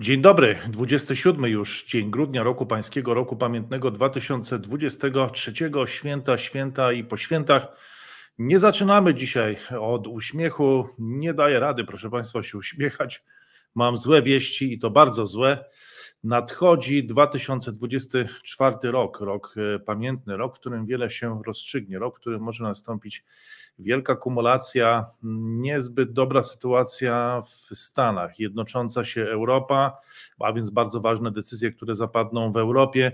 Dzień dobry, 27 już dzień grudnia roku pańskiego, roku pamiętnego 2023, święta, święta i po świętach. Nie zaczynamy dzisiaj od uśmiechu, nie daję rady, proszę Państwa, się uśmiechać. Mam złe wieści i to bardzo złe. Nadchodzi 2024 rok, rok e, pamiętny, rok, w którym wiele się rozstrzygnie, rok, w którym może nastąpić wielka kumulacja, niezbyt dobra sytuacja w Stanach, jednocząca się Europa, a więc bardzo ważne decyzje, które zapadną w Europie.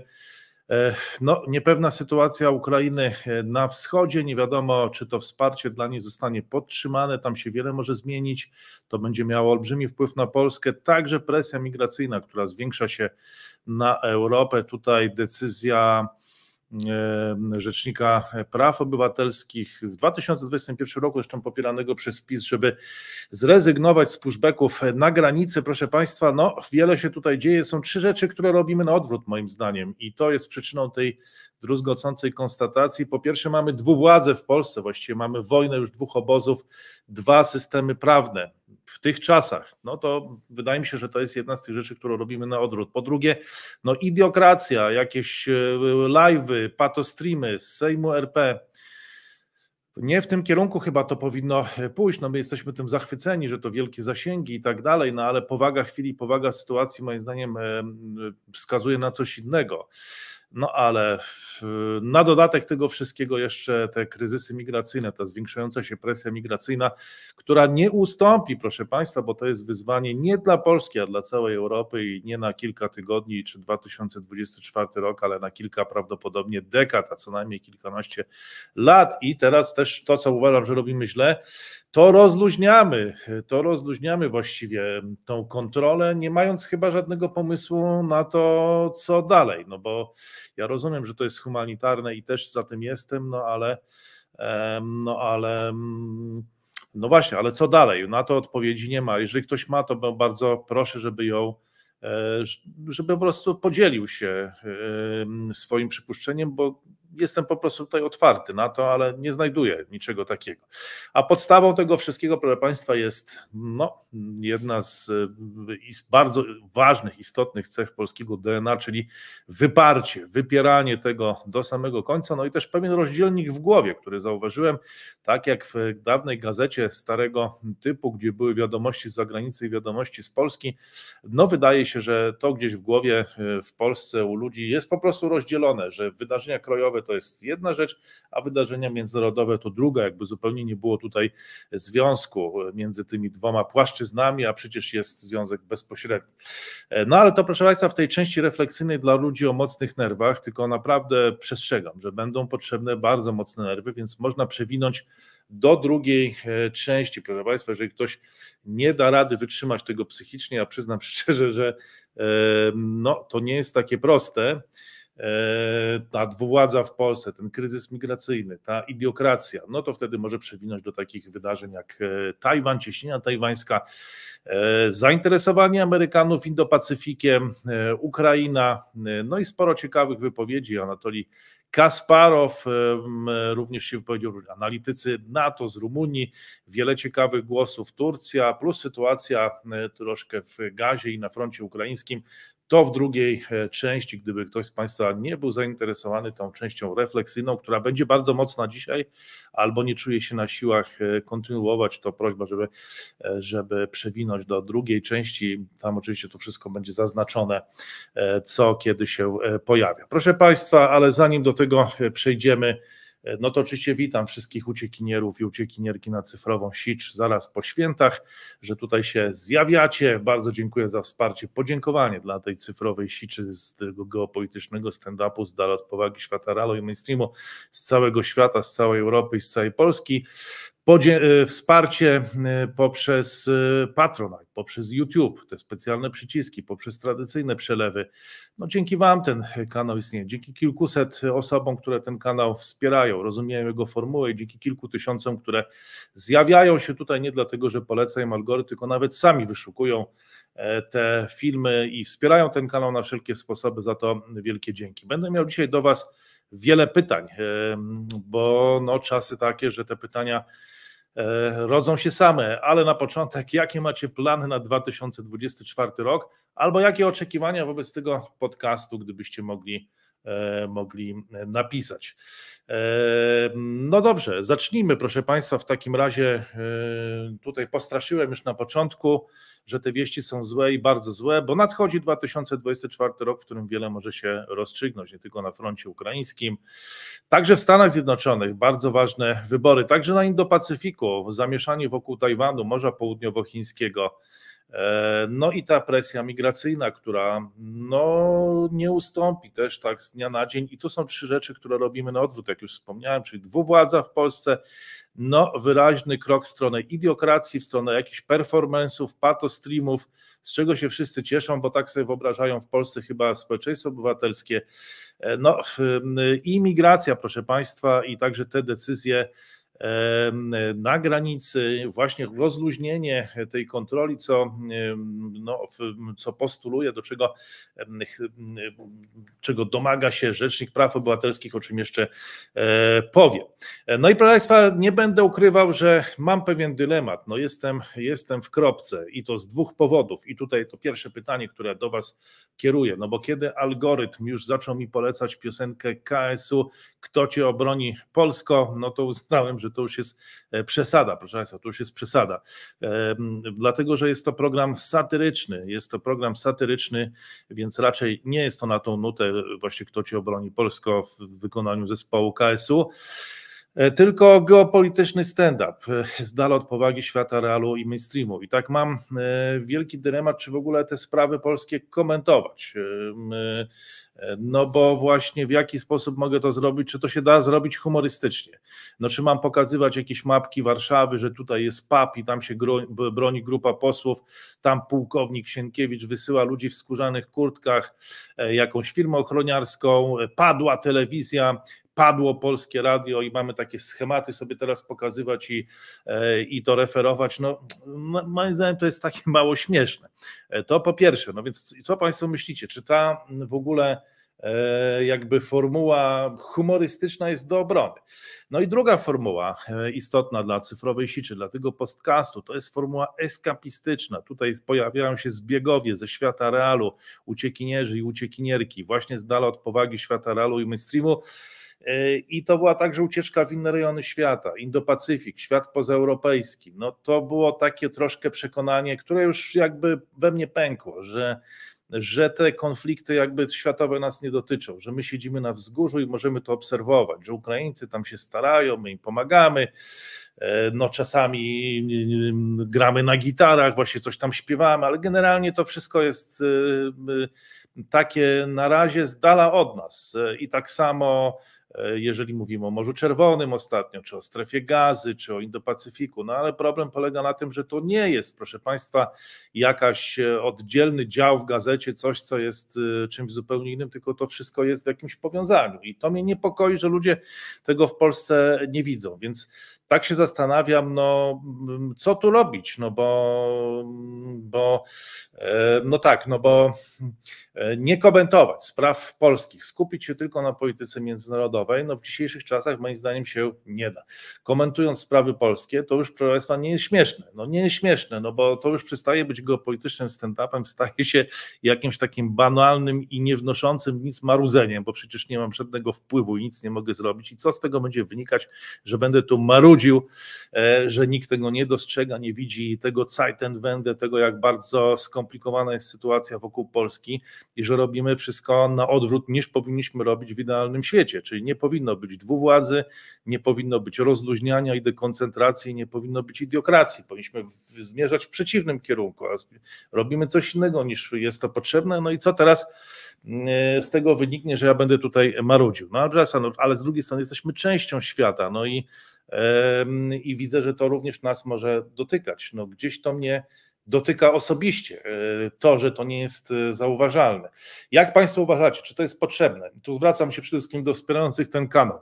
No, niepewna sytuacja Ukrainy e, na wschodzie. Nie wiadomo, czy to wsparcie dla niej zostanie podtrzymane. Tam się wiele może zmienić. To będzie miało olbrzymi wpływ na Polskę. Także presja migracyjna, która zwiększa się na Europę. Tutaj decyzja E, Rzecznika Praw Obywatelskich w 2021 roku, zresztą popieranego przez PiS, żeby zrezygnować z pushbacków na granicy. Proszę Państwa, no wiele się tutaj dzieje. Są trzy rzeczy, które robimy na odwrót moim zdaniem i to jest przyczyną tej druzgocącej konstatacji. Po pierwsze mamy władze w Polsce, właściwie mamy wojnę już dwóch obozów, dwa systemy prawne w tych czasach, no to wydaje mi się, że to jest jedna z tych rzeczy, którą robimy na odwrót. Po drugie, no idiokracja, jakieś e, live'y, patostreamy z Sejmu RP, nie w tym kierunku chyba to powinno e, pójść. No my jesteśmy tym zachwyceni, że to wielkie zasięgi i tak dalej, no ale powaga chwili, powaga sytuacji moim zdaniem wskazuje na coś innego. No ale na dodatek tego wszystkiego jeszcze te kryzysy migracyjne, ta zwiększająca się presja migracyjna, która nie ustąpi, proszę Państwa, bo to jest wyzwanie nie dla Polski, a dla całej Europy i nie na kilka tygodni czy 2024 rok, ale na kilka prawdopodobnie dekad, a co najmniej kilkanaście lat. I teraz też to, co uważam, że robimy źle, to rozluźniamy, to rozluźniamy właściwie tą kontrolę, nie mając chyba żadnego pomysłu na to, co dalej. No bo ja rozumiem, że to jest humanitarne i też za tym jestem, no ale, no ale, mm, no właśnie, ale co dalej? Na to odpowiedzi nie ma. Jeżeli ktoś ma, to bardzo proszę, żeby ją e, żeby po prostu podzielił się swoim przypuszczeniem, bo jestem po prostu tutaj otwarty na to, ale nie znajduję niczego takiego. A podstawą tego wszystkiego, proszę Państwa, jest no, jedna z, z y, bardzo ważnych, istotnych cech polskiego DNA, czyli wyparcie, wypieranie tego do samego końca, no i też pewien rozdzielnik w głowie, który zauważyłem, tak jak w dawnej gazecie starego typu, gdzie były wiadomości z zagranicy i wiadomości z Polski, no wydaje się, że to gdzieś w głowie y, w Polsce u ludzi jest po prostu rozdzielone, że wydarzenia krajowe to jest jedna rzecz, a wydarzenia międzynarodowe to druga, jakby zupełnie nie było tutaj związku między tymi dwoma płaszczyznami, a przecież jest związek bezpośredni. No ale to proszę Państwa w tej części refleksyjnej dla ludzi o mocnych nerwach, tylko naprawdę przestrzegam, że będą potrzebne bardzo mocne nerwy, więc można przewinąć do drugiej e, części, proszę Państwa, jeżeli ktoś nie da rady wytrzymać tego psychicznie, ja przyznam szczerze, że e, no, to nie jest takie proste. E, ta dwuwładza w Polsce, ten kryzys migracyjny, ta idiokracja, no to wtedy może przewinąć do takich wydarzeń jak e, Tajwan, cieśnina tajwańska, e, zainteresowanie Amerykanów Indo-Pacyfikiem, Ukraina, no i sporo ciekawych wypowiedzi. Anatolii Kasparow również się wypowiedział, analitycy NATO z Rumunii, wiele ciekawych głosów, Turcja, plus sytuacja troszkę w Gazie i na froncie ukraińskim. To w drugiej e, części, gdyby ktoś z Państwa nie był zainteresowany tą częścią refleksyjną, która będzie bardzo mocna dzisiaj, albo nie czuje się na siłach e, kontynuować, to prośba, żeby, e, żeby przewinąć do drugiej części. Tam oczywiście to wszystko będzie zaznaczone, co kiedy się pojawia. Proszę Państwa, ale zanim do tego przejdziemy, no to oczywiście witam wszystkich uciekinierów i uciekinierki na cyfrową Sicz zaraz po świętach, że tutaj się zjawiacie. Bardzo dziękuję za wsparcie. Podziękowanie dla tej cyfrowej Siczy z tego geopolitycznego stand-upu z dala od powagi świata ralo i mainstreamu z całego świata, z całej Europy i z całej Polski. E, wsparcie e, poprzez e, Patronite, poprzez YouTube, te specjalne przyciski, poprzez tradycyjne przelewy. No dzięki Wam ten kanał istnieje, dzięki kilkuset osobom, które ten kanał wspierają, rozumieją jego formułę i dzięki kilku tysiącom, które zjawiają się tutaj nie dlatego, że polecają algorytmy, algorytm, tylko nawet sami wyszukują te filmy i wspierają ten kanał na wszelkie sposoby, za to wielkie dzięki. Będę miał dzisiaj do Was wiele pytań, bo no czasy takie, że te pytania E, rodzą się same, ale na początek, jakie macie plany na 2024 rok, albo jakie oczekiwania wobec tego podcastu, gdybyście mogli E, mogli e, napisać. E, no dobrze, zacznijmy, proszę Państwa. W takim razie tutaj postraszyłem już na początku, że te wieści są złe i bardzo złe, bo nadchodzi 2024 rok, w którym wiele może się rozstrzygnąć, nie tylko na froncie ukraińskim, także w Stanach Zjednoczonych bardzo ważne wybory, także na Indo-Pacyfiku, zamieszanie wokół Tajwanu, Morza Południowochińskiego. E, no i ta presja migracyjna, która no, nie ustąpi też tak z dnia na dzień. I to są trzy rzeczy, które robimy na odwrót, jak już wspomniałem, czyli dwuwładza w Polsce, no wyraźny krok w stronę idiokracji, w stronę jakichś performance'ów, patostreamów, z czego się wszyscy cieszą, bo tak sobie wyobrażają w Polsce chyba społeczeństwo obywatelskie. E, no i migracja, proszę Państwa, i także te decyzje na granicy, właśnie rozluźnienie tej kontroli, co, no, co postuluje, do czego, czego domaga się Rzecznik Praw Obywatelskich, o czym jeszcze e, powiem. No i proszę Państwa, nie będę ukrywał, że mam pewien dylemat. No jestem, jestem w kropce i to z dwóch powodów. I tutaj to pierwsze pytanie, które do Was kieruję. No bo kiedy algorytm już zaczął mi polecać piosenkę KSU, kto cię obroni Polsko, no to uznałem, że że to już jest e, przesada, proszę Państwa, to już jest przesada. E, dlatego, że jest to program satyryczny, jest to program satyryczny, więc raczej nie jest to na tą nutę e, właśnie kto ci obroni Polsko w wykonaniu zespołu KSU. E, tylko geopolityczny stand-up e, z dala od powagi świata realu i mainstreamu. I tak mam e, wielki dylemat, czy w ogóle te sprawy polskie komentować. No bo właśnie w jaki sposób mogę to zrobić? Czy to się da zrobić humorystycznie? No czy mam pokazywać jakieś mapki Warszawy, że tutaj jest pap i tam się broni grupa posłów, tam pułkownik Sienkiewicz wysyła ludzi w skórzanych kurtkach, jakąś firmę ochroniarską, padła telewizja, padło polskie radio i mamy takie schematy sobie teraz pokazywać i, e, i to referować, no, no moim zdaniem to jest takie mało śmieszne. E, to po pierwsze, no więc co Państwo myślicie, czy ta w ogóle e, jakby formuła humorystyczna jest do obrony. No i druga formuła istotna dla cyfrowej siczy, dla tego podcastu, to jest formuła eskapistyczna. Tutaj pojawiają się zbiegowie ze świata realu, uciekinierzy i uciekinierki, właśnie z dala od powagi świata realu i mainstreamu E, I to była także ucieczka w inne rejony świata, Indo-Pacyfik, świat pozaeuropejski. No to było takie troszkę przekonanie, które już jakby we mnie pękło, że, że te konflikty jakby światowe nas nie dotyczą, że my siedzimy na wzgórzu i możemy to obserwować, że Ukraińcy tam się starają, my im pomagamy, e, no czasami mm, mm, gramy na gitarach, właśnie coś tam śpiewamy, ale generalnie to wszystko jest e, takie na razie z dala od nas i tak samo E, jeżeli mówimy o Morzu Czerwonym ostatnio, czy o strefie gazy, czy o Indo-Pacyfiku. No ale problem polega na tym, że to nie jest, proszę Państwa, jakaś e, oddzielny dział w gazecie, coś, co jest e, czymś zupełnie innym, tylko to wszystko jest w jakimś powiązaniu. I to mnie niepokoi, że ludzie tego w Polsce nie widzą. Więc tak się zastanawiam, no co tu robić, no bo, bo no tak, no bo E, nie komentować spraw polskich, skupić się tylko na polityce międzynarodowej, no w dzisiejszych czasach moim zdaniem się nie da. Komentując sprawy polskie, to już proszę Państwa nie jest śmieszne. No nie jest śmieszne, no bo to już przestaje być geopolitycznym stand-upem, staje się jakimś takim banalnym i niewnoszącym nic marudzeniem, bo przecież nie mam żadnego wpływu i nic nie mogę zrobić. I co z tego będzie wynikać, że będę tu marudził, e, że nikt tego nie dostrzega, nie widzi tego Zeitenwende, tego jak bardzo skomplikowana jest sytuacja wokół Polski i że robimy wszystko na odwrót niż powinniśmy robić w idealnym świecie. Czyli nie powinno być dwuwładzy, nie powinno być rozluźniania i dekoncentracji, nie powinno być idiokracji. Powinniśmy zmierzać w przeciwnym kierunku, a robimy coś innego niż jest to potrzebne. No i co teraz? Mm, z tego wyniknie, że ja będę tutaj marudził. No ale no, z drugiej strony jesteśmy częścią świata, no i, i widzę, że to również nas może dotykać. No gdzieś to mnie dotyka osobiście. E, to, że to nie jest e, zauważalne. Jak Państwo uważacie, czy to jest potrzebne? Tu zwracam się przede wszystkim do wspierających ten kanał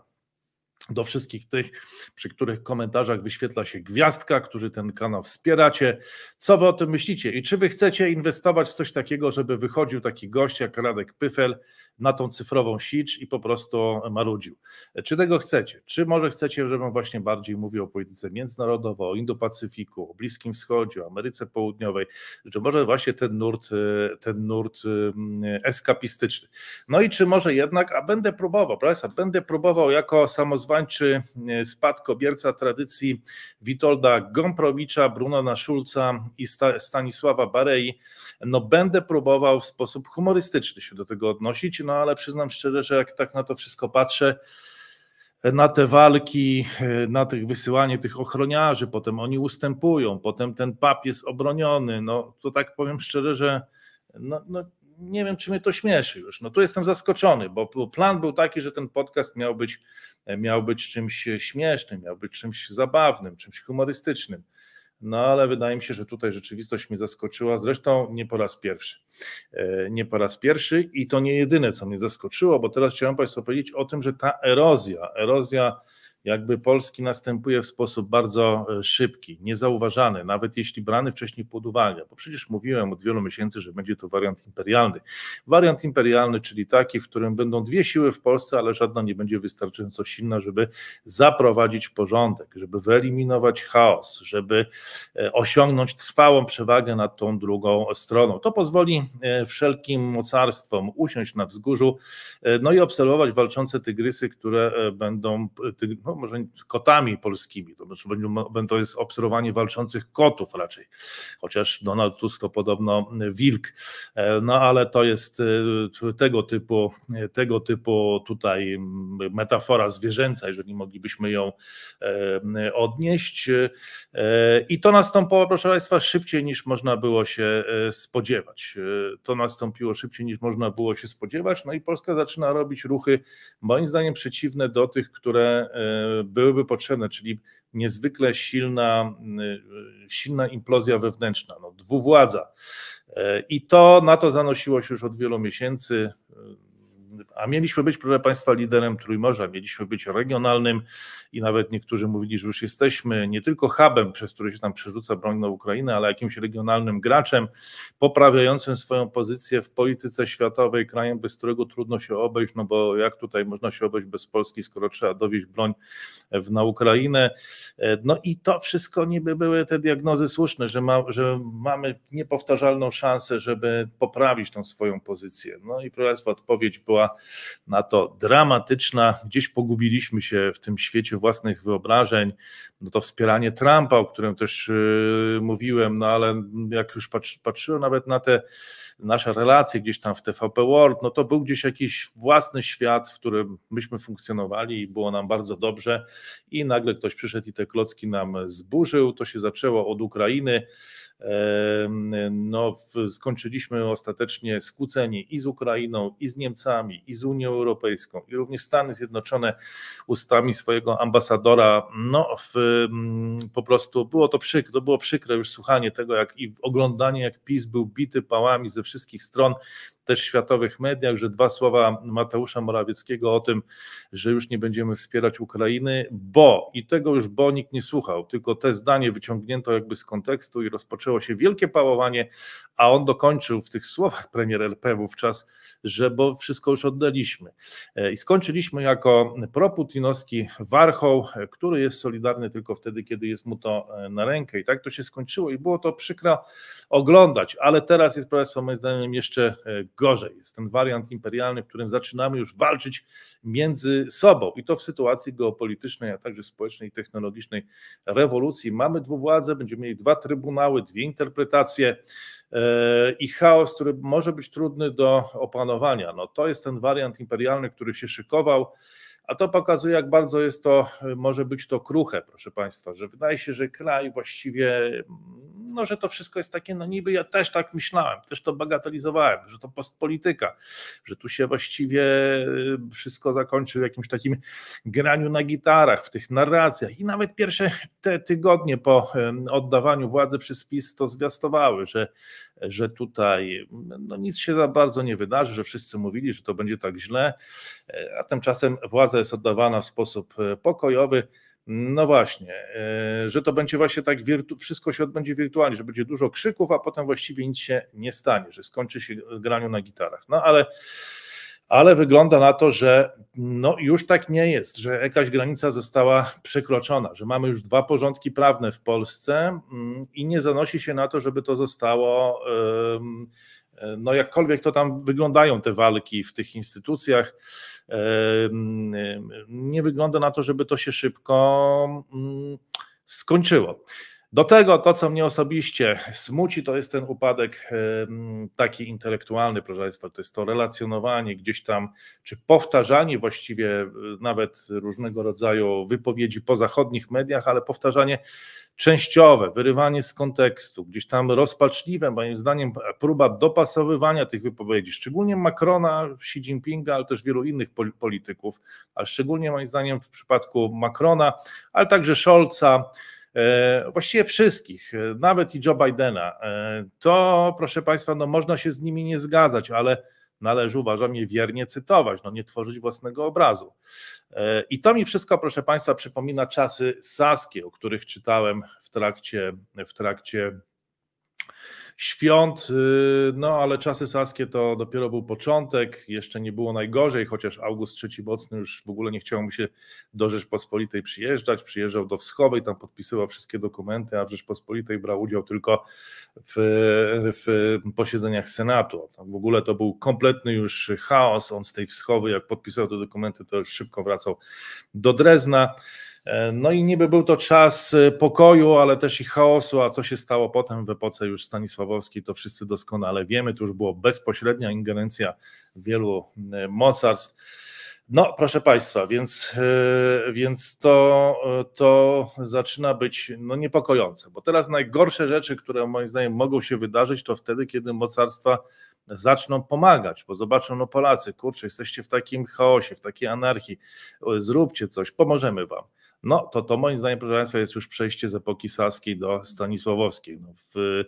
do wszystkich tych, przy których komentarzach wyświetla się gwiazdka, którzy ten kanał wspieracie. Co wy o tym myślicie i czy wy chcecie inwestować w coś takiego, żeby wychodził taki gość jak Radek Pyfel na tą cyfrową sić i po prostu marudził? Czy tego chcecie? Czy może chcecie, żebym właśnie bardziej mówił o polityce międzynarodowej, o Indo-Pacyfiku, o Bliskim Wschodzie, o Ameryce Południowej, czy może właśnie ten nurt, ten nurt eskapistyczny? No i czy może jednak, a będę próbował, profesor, będę próbował jako samozwany kończy e, spadkobierca tradycji Witolda Gomprowicza, Brunona Szulca i Stanisława Barei. No będę próbował w sposób humorystyczny się do tego odnosić, no ale przyznam szczerze, że jak tak na to wszystko patrzę, na te walki, e, na tych wysyłanie tych ochroniarzy, potem oni ustępują, potem ten pap jest obroniony. No to tak powiem szczerze, że no, no, nie wiem, czy mnie to śmieszy już. No tu jestem zaskoczony, bo plan był taki, że ten podcast miał być, miał być czymś śmiesznym, miał być czymś zabawnym, czymś humorystycznym. No ale wydaje mi się, że tutaj rzeczywistość mnie zaskoczyła, zresztą nie po raz pierwszy. E, nie po raz pierwszy i to nie jedyne, co mnie zaskoczyło, bo teraz chciałem Państwu powiedzieć o tym, że ta erozja, erozja jakby Polski następuje w sposób bardzo e, szybki, niezauważany, nawet jeśli brany wcześniej pod uwagę, bo przecież mówiłem od wielu miesięcy, że będzie to wariant imperialny. Wariant imperialny, czyli taki, w którym będą dwie siły w Polsce, ale żadna nie będzie wystarczająco silna, żeby zaprowadzić porządek, żeby wyeliminować chaos, żeby e, osiągnąć trwałą przewagę nad tą drugą stroną. To pozwoli e, wszelkim mocarstwom usiąść na wzgórzu, no i obserwować walczące tygrysy, które będą, no, no może kotami polskimi, to znaczy to jest obserwowanie walczących kotów raczej, chociaż Donald Tusk to podobno e, wilk, e, no ale to jest e, tego typu, tego typu tutaj metafora zwierzęca, jeżeli moglibyśmy ją odnieść i to nastąpiło, proszę Państwa, szybciej niż można było się spodziewać. To nastąpiło szybciej niż można było się spodziewać, no i Polska zaczyna robić ruchy, moim zdaniem, przeciwne do tych, które byłyby potrzebne, czyli niezwykle silna, y, silna implozja wewnętrzna, no, dwuwładza. E, I to na to zanosiło się już od wielu miesięcy a mieliśmy być, proszę Państwa, liderem Trójmorza, mieliśmy być regionalnym i nawet niektórzy mówili, że już jesteśmy nie tylko hubem, przez który się tam przerzuca broń na Ukrainę, ale jakimś regionalnym graczem poprawiającym swoją pozycję w polityce światowej, krajem, bez którego trudno się obejść, no bo jak tutaj można się obejść bez Polski, skoro trzeba dowieść broń na Ukrainę. E, no i to wszystko niby były te diagnozy słuszne, że, ma, że mamy niepowtarzalną szansę, żeby poprawić tą swoją pozycję. No i proszę Państwa, odpowiedź była na to dramatyczna. Gdzieś pogubiliśmy się w tym świecie własnych wyobrażeń. No to wspieranie Trumpa, o którym też yy, mówiłem, no ale jak już patrzy, patrzyłem nawet na te nasze relacje gdzieś tam w TVP World, no to był gdzieś jakiś własny świat, w którym myśmy funkcjonowali i było nam bardzo dobrze i nagle ktoś przyszedł i te klocki nam zburzył. To się zaczęło od Ukrainy, no, skończyliśmy ostatecznie skłócenie i z Ukrainą, i z Niemcami, i z Unią Europejską, i również Stany Zjednoczone ustami swojego ambasadora. No, w, po prostu było to przykre, to było przykre już słuchanie tego, jak i oglądanie, jak PiS był bity pałami ze wszystkich stron też światowych mediach, że dwa słowa Mateusza Morawieckiego o tym, że już nie będziemy wspierać Ukrainy, bo i tego już bo nikt nie słuchał, tylko te zdanie wyciągnięto jakby z kontekstu i rozpoczęło się wielkie pałowanie, a on dokończył w tych słowach premier LP wówczas, że bo wszystko już oddaliśmy. E, I skończyliśmy jako proputinowski warchoł, e, który jest solidarny tylko wtedy, kiedy jest mu to e, na rękę. I tak to się skończyło i było to przykra oglądać, ale teraz jest, Państwo, moim zdaniem jeszcze gorzej. Jest ten wariant imperialny, w którym zaczynamy już walczyć między sobą i to w sytuacji geopolitycznej, a także społecznej i technologicznej rewolucji. Mamy dwuwładze, będziemy mieli dwa trybunały, dwie interpretacje e, i chaos, który może być trudny do opanowania. No, to jest ten wariant imperialny, który się szykował. A to pokazuje, jak bardzo jest to, może być to kruche, proszę Państwa, że wydaje się, że kraj właściwie, no że to wszystko jest takie, no niby ja też tak myślałem, też to bagatelizowałem, że to postpolityka, że tu się właściwie y, wszystko zakończy w jakimś takim graniu na gitarach, w tych narracjach. I nawet pierwsze te tygodnie po oddawaniu władzy przez PiS to zwiastowały, że że tutaj no, nic się za bardzo nie wydarzy, że wszyscy mówili, że to będzie tak źle, a tymczasem władza jest oddawana w sposób e, pokojowy. No właśnie, e, że to będzie właśnie tak, wszystko się odbędzie wirtualnie, że będzie dużo krzyków, a potem właściwie nic się nie stanie, że skończy się graniu na gitarach. No ale ale wygląda na to, że no już tak nie jest, że jakaś granica została przekroczona, że mamy już dwa porządki prawne w Polsce mm, i nie zanosi się na to, żeby to zostało. E, no, jakkolwiek to tam wyglądają te walki w tych instytucjach, nie wygląda na to, żeby to się szybko mm, skończyło. Do tego to, co mnie osobiście smuci, to jest ten upadek taki intelektualny, proszę Państwa, to jest to relacjonowanie gdzieś tam, czy powtarzanie właściwie e, nawet różnego rodzaju wypowiedzi po zachodnich mediach, ale powtarzanie częściowe, wyrywanie z kontekstu, gdzieś tam rozpaczliwe, moim zdaniem, próba dopasowywania tych wypowiedzi, szczególnie Macrona, Xi Jinpinga, ale też wielu innych polityków, a szczególnie moim zdaniem w przypadku Macrona, ale także Scholza, E, właściwie wszystkich, e, nawet i Joe Bidena, e, to proszę Państwa, no można się z nimi nie zgadzać, ale należy, uważam, je wiernie cytować, no nie tworzyć własnego obrazu. I to mi wszystko, proszę Państwa, przypomina czasy Saskie, o których czytałem w trakcie, w trakcie świąt, y, no ale czasy saskie to dopiero był początek, jeszcze nie było najgorzej, chociaż August III Mocny już w ogóle nie chciał mu się do Rzeczpospolitej przyjeżdżać, przyjeżdżał do Wschowej, tam podpisywał wszystkie dokumenty, a w Rzeczpospolitej brał udział tylko w, w posiedzeniach Senatu. W ogóle to był kompletny już chaos, on z tej Wschowy, jak podpisał te dokumenty, to już szybko wracał do Drezna. E, no i niby był to czas e, pokoju, ale też i chaosu, a co się stało potem w epoce już stanisławowskiej, to wszyscy doskonale wiemy. To już była bezpośrednia ingerencja wielu e, mocarstw. No, proszę Państwa, więc, e, więc to, e, to zaczyna być no, niepokojące, bo teraz najgorsze rzeczy, które moim zdaniem mogą się wydarzyć, to wtedy, kiedy mocarstwa zaczną pomagać, bo zobaczą, no Polacy, kurczę, jesteście w takim chaosie, w takiej anarchii, e, zróbcie coś, pomożemy Wam. No to to moim zdaniem, proszę Państwa, jest już przejście z epoki saskiej do stanisławowskiej. No, w,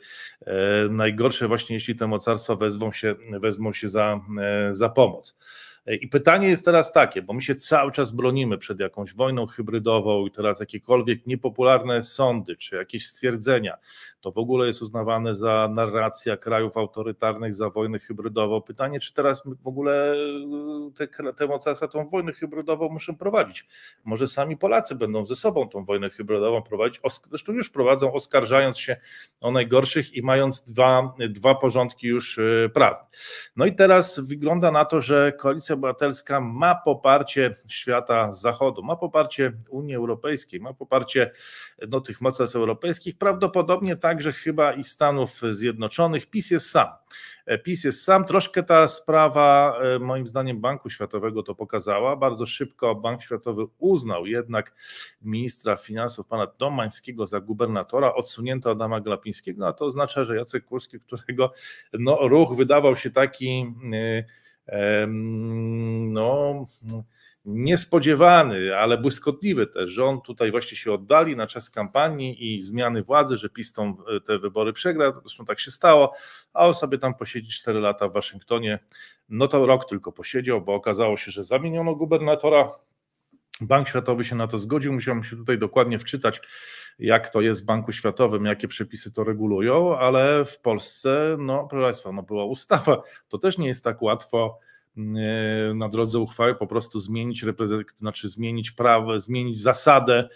e, najgorsze właśnie, jeśli te mocarstwa wezmą się, wezmą się za, e, za pomoc. I pytanie jest teraz takie, bo my się cały czas bronimy przed jakąś wojną hybrydową i teraz jakiekolwiek niepopularne sądy czy jakieś stwierdzenia, to w ogóle jest uznawane za narracja krajów autorytarnych, za wojnę hybrydową. Pytanie, czy teraz w ogóle y, te, te mocarstwa tą wojnę hybrydową muszą prowadzić. Może sami Polacy będą ze sobą tą wojnę hybrydową prowadzić, zresztą już prowadzą, oskarżając się o najgorszych i mając dwa, dwa porządki już y, prawne. No i teraz wygląda na to, że koalicja Obywatelska ma poparcie świata zachodu, ma poparcie Unii Europejskiej, ma poparcie no, tych mocarstw europejskich, prawdopodobnie także chyba i Stanów Zjednoczonych. PiS jest sam. PiS jest sam. Troszkę ta sprawa, e, moim zdaniem, Banku Światowego to pokazała. Bardzo szybko Bank Światowy uznał jednak ministra finansów, pana Domańskiego, za gubernatora, odsunięto Adama Glapińskiego, a to oznacza, że Jacek Kurski, którego no, ruch wydawał się taki. Yy, no, niespodziewany, ale błyskotliwy też, że on tutaj właśnie się oddali na czas kampanii i zmiany władzy, że pistą e, te wybory przegra, zresztą tak się stało, a on sobie tam posiedzi 4 lata w Waszyngtonie, no to rok tylko posiedział, bo okazało się, że zamieniono gubernatora Bank Światowy się na to zgodził. Musiałem się tutaj dokładnie wczytać, jak to jest w Banku Światowym, jakie przepisy to regulują, ale w Polsce, no proszę Państwa, no była ustawa. To też nie jest tak łatwo e, na drodze uchwały po prostu zmienić, znaczy zmienić prawo, zmienić zasadę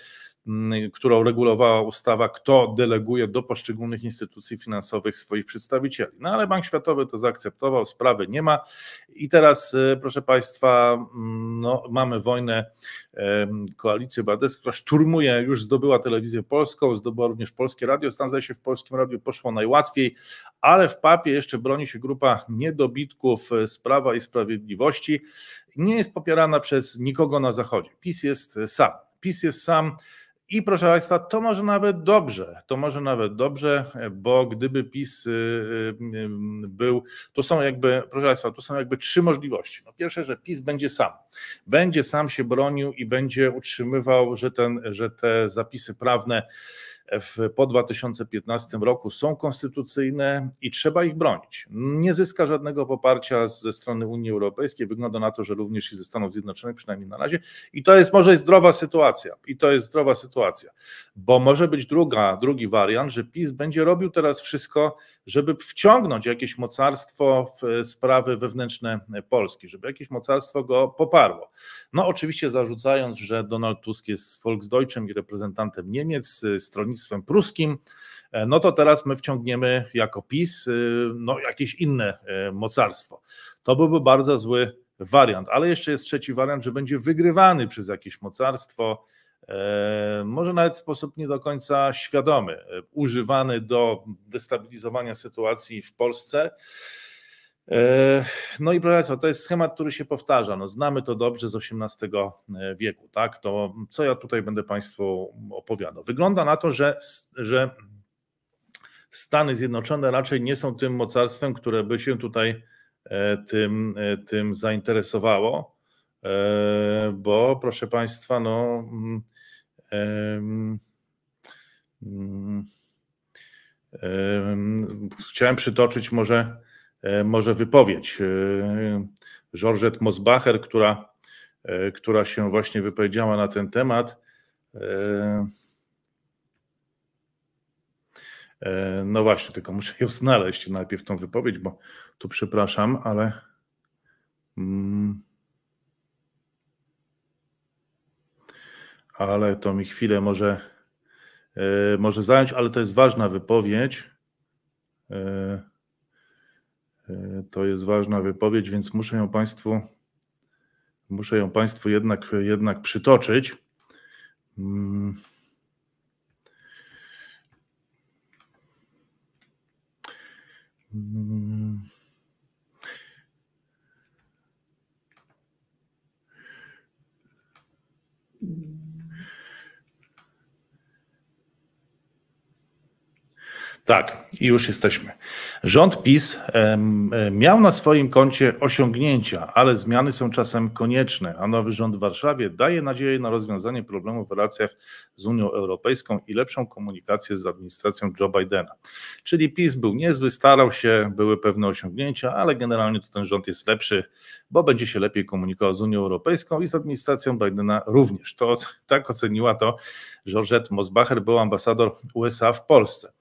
którą regulowała ustawa, kto deleguje do poszczególnych instytucji finansowych swoich przedstawicieli. No ale Bank Światowy to zaakceptował, sprawy nie ma. I teraz, e, proszę Państwa, no, mamy wojnę e, koalicji obywatelską, która szturmuje, już zdobyła telewizję polską, zdobyła również polskie radio. Stamtąd zdaje się w polskim radiu poszło najłatwiej, ale w papie jeszcze broni się grupa niedobitków e, z Prawa i Sprawiedliwości. Nie jest popierana przez nikogo na Zachodzie. PiS jest sam. PiS jest sam i proszę Państwa, to może nawet dobrze, to może nawet dobrze, bo gdyby PiS y, y, y, był, to są jakby, proszę Państwa, to są jakby trzy możliwości. No pierwsze, że PiS będzie sam, będzie sam się bronił i będzie utrzymywał, że, ten, że te zapisy prawne w, po 2015 roku są konstytucyjne i trzeba ich bronić. Nie zyska żadnego poparcia ze strony Unii Europejskiej, wygląda na to, że również i ze Stanów Zjednoczonych, przynajmniej na razie. I to jest może zdrowa sytuacja, i to jest zdrowa sytuacja, bo może być druga, drugi wariant, że PiS będzie robił teraz wszystko, żeby wciągnąć jakieś mocarstwo w sprawy wewnętrzne Polski, żeby jakieś mocarstwo go poparło. No oczywiście zarzucając, że Donald Tusk jest Volksdeutschem i reprezentantem Niemiec, stronnictwa pruskim, e, no to teraz my wciągniemy jako PiS y, no, jakieś inne e, mocarstwo. To byłby bardzo zły wariant, ale jeszcze jest trzeci wariant, że będzie wygrywany przez jakieś mocarstwo, e, może nawet w sposób nie do końca świadomy, używany do destabilizowania sytuacji w Polsce. E, no i proszę Państwa, to jest schemat, który się powtarza. No, znamy to dobrze z XVIII e, wieku, tak? To co ja tutaj będę Państwu opowiadał? Wygląda na to, że, że Stany Zjednoczone raczej nie są tym mocarstwem, które by się tutaj e, tym, tym zainteresowało, bo proszę Państwa, no. Um, um, um, chciałem przytoczyć może E, może wypowiedź. E, Georgette Mosbacher, która, e, która się właśnie wypowiedziała na ten temat. No właśnie, tylko muszę ją znaleźć najpierw tą wypowiedź, bo tu przepraszam, ale. Mm, ale to mi chwilę może, może zająć, ale to jest ważna wypowiedź. To jest ważna wypowiedź, więc muszę ją Państwu, muszę ją Państwu jednak, jednak przytoczyć. Mm. Mm. Tak, i już jesteśmy. Rząd PiS miał na swoim koncie osiągnięcia, ale zmiany są czasem konieczne, a nowy rząd w Warszawie daje nadzieję na rozwiązanie problemu w relacjach z Unią Europejską i lepszą komunikację z administracją Joe Bidena. Czyli PiS był niezły, starał się, były pewne osiągnięcia, ale generalnie to ten rząd jest lepszy, bo będzie się lepiej komunikował z Unią Europejską i z administracją Bidena również. To tak oceniła to Georgette Mosbacher, był ambasador USA w Polsce.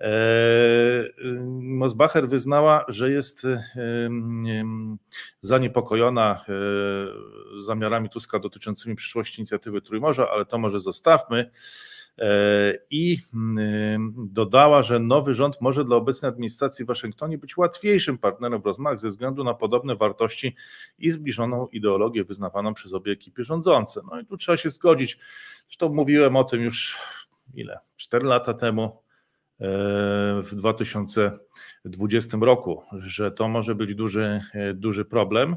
E, y, Mosbacher wyznała, że jest y, y, zaniepokojona zamiarami Tuska dotyczącymi przyszłości inicjatywy Trójmorza, ale to może zostawmy e, i dodała, że nowy rząd może dla obecnej administracji w Waszyngtonie być łatwiejszym partnerem w rozmach ze względu na podobne wartości i zbliżoną ideologię wyznawaną przez obie ekipy rządzące. No i tu trzeba się zgodzić. Zresztą mówiłem o tym już ile? 4 lata temu E, w 2020 roku, że to może być duży, e, duży problem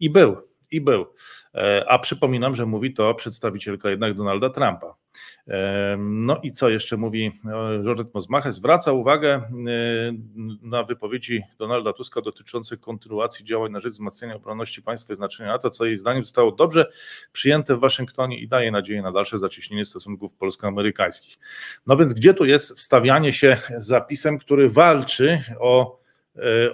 i był. I był. E, a przypominam, że mówi to przedstawicielka jednak Donalda Trumpa. E, no i co jeszcze mówi e, George Mozmache? Zwraca uwagę na wypowiedzi Donalda Tuska dotyczące kontynuacji działań na rzecz wzmacniania obronności państwa i znaczenia NATO, co jej zdaniem zostało dobrze przyjęte w Waszyngtonie i daje nadzieję na dalsze zacieśnienie stosunków polsko-amerykańskich. No więc gdzie tu jest wstawianie się zapisem, który walczy o,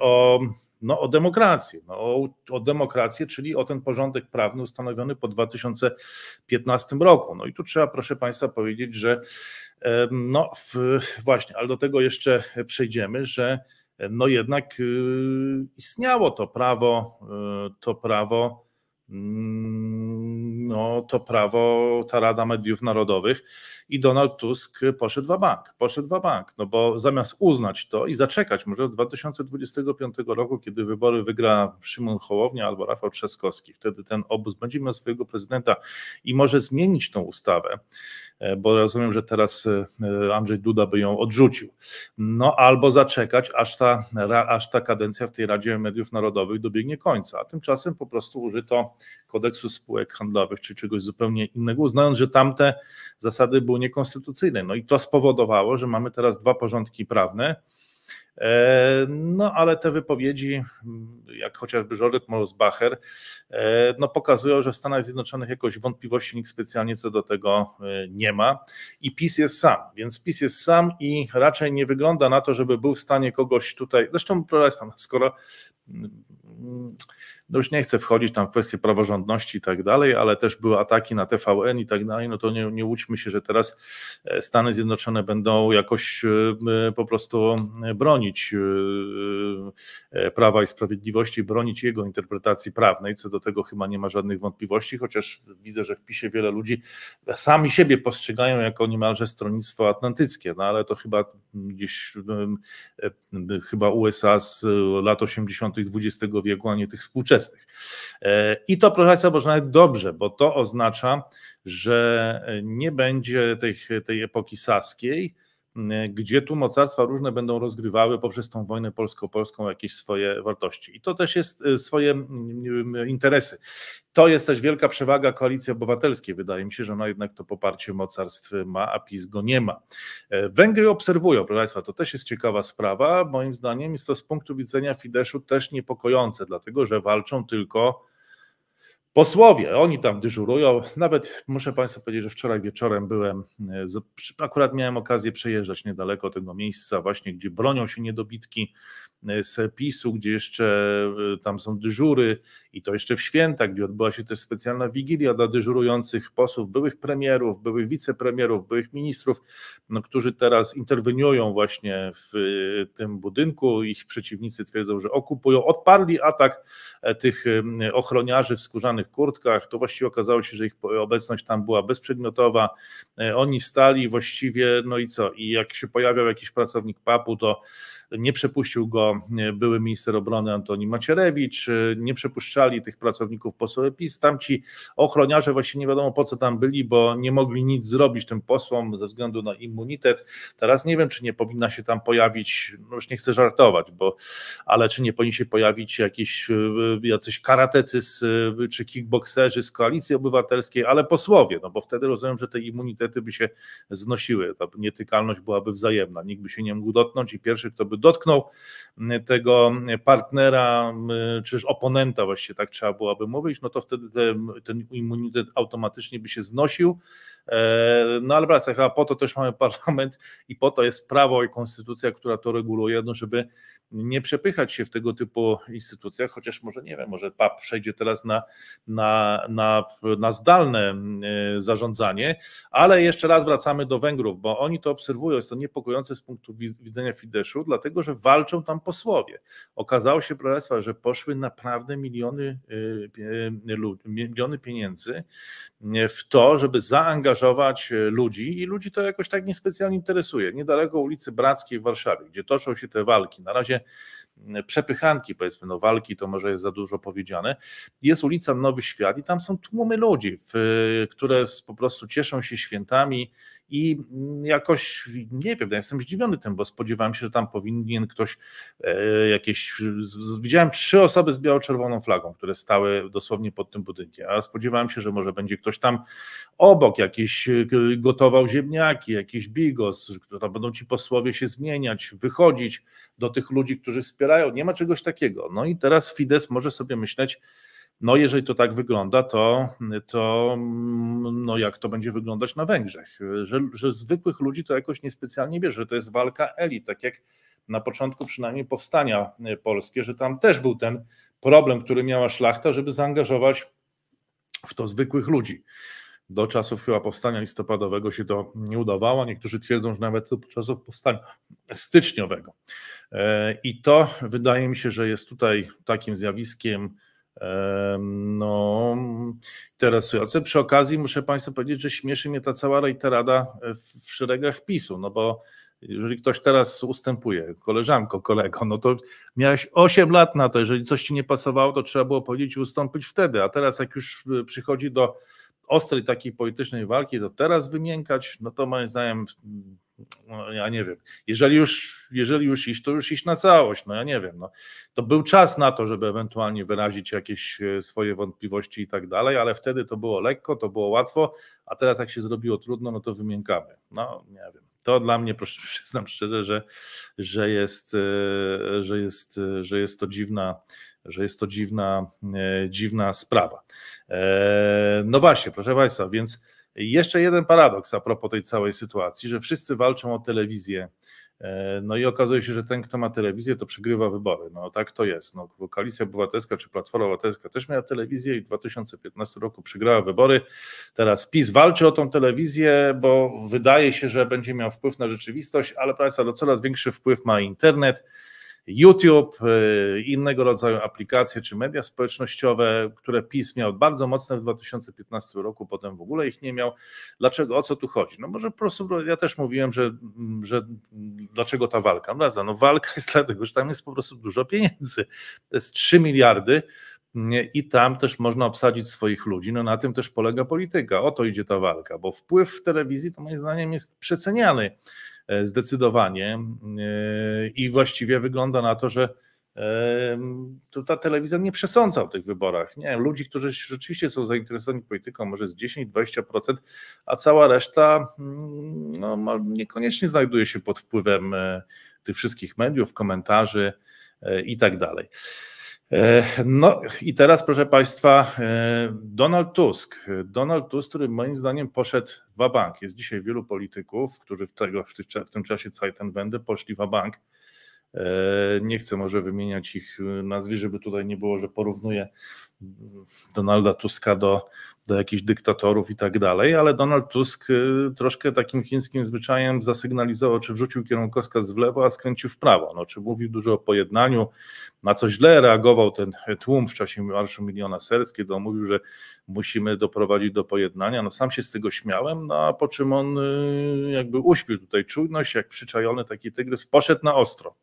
o no, o demokrację. No, o, o, demokrację, czyli o ten porządek prawny ustanowiony po 2015 roku. No i tu trzeba, proszę Państwa, powiedzieć, że no w, właśnie, ale do tego jeszcze przejdziemy, że no jednak y, istniało to prawo, y, to prawo, mm, no to prawo, ta Rada Mediów Narodowych i Donald Tusk poszedł w bank, poszedł w bank, no bo zamiast uznać to i zaczekać może do 2025 roku, kiedy wybory wygra Szymon Hołownia albo Rafał Trzaskowski, wtedy ten obóz będzie miał swojego prezydenta i może zmienić tą ustawę, e, bo rozumiem, że teraz e, Andrzej Duda by ją odrzucił. No albo zaczekać, aż ta, aż ta kadencja w tej Radzie Mediów Narodowych dobiegnie końca, a tymczasem po prostu użyto kodeksu spółek handlowych czy czegoś zupełnie innego, uznając, że tamte zasady były niekonstytucyjne. No i to spowodowało, że mamy teraz dwa porządki prawne. E, no, ale te wypowiedzi, jak chociażby Jorrit Morosbacher, e, no, pokazują, że w Stanach Zjednoczonych jakoś wątpliwości nikt specjalnie co do tego e, nie ma. I PiS jest sam, więc PiS jest sam i raczej nie wygląda na to, żeby był w stanie kogoś tutaj. Zresztą, proszę Państwa, no, skoro no już nie chcę wchodzić tam w kwestie praworządności i tak dalej, ale też były ataki na TVN i tak dalej, no to nie, nie łudźmy się, że teraz e, Stany Zjednoczone będą jakoś e, po prostu e, bronić Prawa i Sprawiedliwości, bronić jego interpretacji prawnej, co do tego chyba nie ma żadnych wątpliwości, chociaż widzę, że w PiSie wiele ludzi sami siebie postrzegają jako niemalże stronnictwo atlantyckie, no ale to chyba gdzieś chyba USA z lat 80. XX wieku wieku, nie tych współczesnych. E, I to, proszę Państwa, może nawet dobrze, bo to oznacza, że nie będzie tej, tej epoki saskiej, E, gdzie tu mocarstwa różne będą rozgrywały poprzez tą wojnę polsko-polską jakieś swoje wartości. I to też jest e, swoje interesy. To jest też wielka przewaga koalicji obywatelskiej. Wydaje mi się, że ona jednak to poparcie mocarstw ma, a PiS go nie ma. E, Węgry obserwują, proszę Państwa, to też jest ciekawa sprawa. Moim zdaniem jest to z punktu widzenia Fideszu też niepokojące, dlatego że walczą tylko Posłowie, oni tam dyżurują. Nawet muszę Państwu powiedzieć, że wczoraj wieczorem byłem, e, akurat miałem okazję przejeżdżać niedaleko tego miejsca, właśnie gdzie bronią się niedobitki z PiSu, gdzie jeszcze e, tam są dyżury i to jeszcze w święta, gdzie odbyła się też specjalna wigilia dla dyżurujących posłów, byłych premierów, byłych wicepremierów, byłych ministrów, no, którzy teraz interweniują właśnie w e, tym budynku. Ich przeciwnicy twierdzą, że okupują, odparli atak e, tych ochroniarzy w skórzanych kurtkach. To właściwie okazało się, że ich obecność tam była bezprzedmiotowa. Oni stali właściwie, no i co? I jak się pojawiał jakiś pracownik PAP-u, to nie przepuścił go e, były minister obrony Antoni Macierewicz, e, nie przepuszczali tych pracowników poseł PiS, tamci ochroniarze właśnie nie wiadomo po co tam byli, bo nie mogli nic zrobić tym posłom ze względu na immunitet. Teraz nie wiem, czy nie powinna się tam pojawić, no już nie chcę żartować, bo, ale czy nie powinni się pojawić jakieś, e, jacyś karatecy z, czy kickbokserzy z Koalicji Obywatelskiej, ale posłowie, no bo wtedy rozumiem, że te immunitety by się znosiły, ta nietykalność byłaby wzajemna, nikt by się nie mógł dotknąć i pierwszy, kto by dotknął y, tego partnera, y, czyż oponenta właściwie, tak trzeba byłoby mówić, no to wtedy ten, ten immunitet automatycznie by się znosił. E, no ale brak, chyba po to też mamy parlament i po to jest prawo i konstytucja, która to reguluje, no żeby nie przepychać się w tego typu instytucjach, chociaż może nie wiem, może PAP przejdzie teraz na, na, na, na zdalne e, zarządzanie, ale jeszcze raz wracamy do Węgrów, bo oni to obserwują, jest to niepokojące z punktu widzenia Fideszu, dlatego dlatego że walczą tam posłowie. Okazało się, proszę Państwa, że poszły naprawdę miliony, y, y, miliony pieniędzy w to, żeby zaangażować y, ludzi i ludzi to jakoś tak niespecjalnie interesuje. Niedaleko ulicy Brackiej w Warszawie, gdzie toczą się te walki, na razie przepychanki, powiedzmy, no walki to może jest za dużo powiedziane, jest ulica Nowy Świat i tam są tłumy ludzi, które po prostu cieszą się świętami i mm, jakoś, nie wiem, no ja jestem zdziwiony tym, bo spodziewałem się, że tam powinien ktoś e, jakieś, widziałem trzy osoby z biało-czerwoną flagą, które stały dosłownie pod tym budynkiem, a spodziewałem się, że może będzie ktoś tam obok jakiś e, gotował ziemniaki, jakiś bigos, tam będą ci posłowie się zmieniać, wychodzić, do tych ludzi, którzy wspierają. Nie ma czegoś takiego. No i teraz Fidesz może sobie myśleć, no jeżeli to tak wygląda, to, to no jak to będzie wyglądać na Węgrzech, że, że zwykłych ludzi to jakoś niespecjalnie bierze, że to jest walka elit, tak jak na początku przynajmniej powstania polskie, że tam też był ten problem, który miała szlachta, żeby zaangażować w to zwykłych ludzi do czasów chyba powstania listopadowego się to nie udawało. Niektórzy twierdzą, że nawet do czasów powstania styczniowego. E, I to wydaje mi się, że jest tutaj takim zjawiskiem e, no, interesujące. Przy okazji muszę Państwu powiedzieć, że śmieszy mnie ta cała rejterada w szeregach PiSu, no bo jeżeli ktoś teraz ustępuje, koleżanko, kolego, no to miałeś 8 lat na to, jeżeli coś ci nie pasowało, to trzeba było powiedzieć ustąpić wtedy, a teraz jak już e, przychodzi do ostrej takiej politycznej walki to teraz wymiękać, no to moim zdaniem, no ja nie wiem, jeżeli już, jeżeli już iść, to już iść na całość, no ja nie wiem, no. to był czas na to, żeby ewentualnie wyrazić jakieś e, swoje wątpliwości i tak dalej, ale wtedy to było lekko, to było łatwo, a teraz jak się zrobiło trudno, no to wymiękamy, no nie wiem. To dla mnie, proszę, przyznam szczerze, że, że, jest, e, że, jest, e, że jest to dziwna, że jest to dziwna, e, dziwna sprawa. E, no właśnie, proszę Państwa, więc jeszcze jeden paradoks a propos tej całej sytuacji, że wszyscy walczą o telewizję. E, no i okazuje się, że ten, kto ma telewizję, to przegrywa wybory. No tak to jest. No, Koalicja Obywatelska czy Platforma Obywatelska też miała telewizję i w 2015 roku przegrała wybory. Teraz PiS walczy o tą telewizję, bo wydaje się, że będzie miał wpływ na rzeczywistość, ale Państwa, no coraz większy wpływ ma internet. YouTube, y, innego rodzaju aplikacje czy media społecznościowe, które PiS miał bardzo mocne w 2015 roku, potem w ogóle ich nie miał. Dlaczego? O co tu chodzi? No może po prostu ja też mówiłem, że, mm, że dlaczego ta walka? no, no walka jest dlatego, że tam jest po prostu dużo pieniędzy. To jest 3 miliardy i tam też można obsadzić swoich ludzi. No na tym też polega polityka. O to idzie ta walka, bo wpływ w telewizji to moim zdaniem jest przeceniany E, zdecydowanie. E, I właściwie wygląda na to, że e, to ta telewizja nie przesądza o tych wyborach. Nie, ludzi, którzy rzeczywiście są zainteresowani polityką, może z 10-20%, a cała reszta mm, no, niekoniecznie znajduje się pod wpływem tych wszystkich mediów, komentarzy i tak dalej. E, no i teraz, proszę Państwa, e, Donald Tusk. Donald Tusk, który moim zdaniem poszedł w bank. Jest dzisiaj wielu polityków, którzy w, tego, w tym czasie będę. poszli w bank. E, nie chcę może wymieniać ich nazwisk, żeby tutaj nie było, że porównuję Donalda Tuska do, do jakichś dyktatorów i tak dalej, ale Donald Tusk y, troszkę takim chińskim zwyczajem zasygnalizował, czy wrzucił kierunkowskaz w lewo, a skręcił w prawo. No, czy mówił dużo o pojednaniu, na co źle reagował ten tłum w czasie Marszu Miliona Serc, kiedy on mówił, że musimy doprowadzić do pojednania. No sam się z tego śmiałem, no, a po czym on y, jakby uśpił tutaj czujność, jak przyczajony taki tygrys, poszedł na ostro.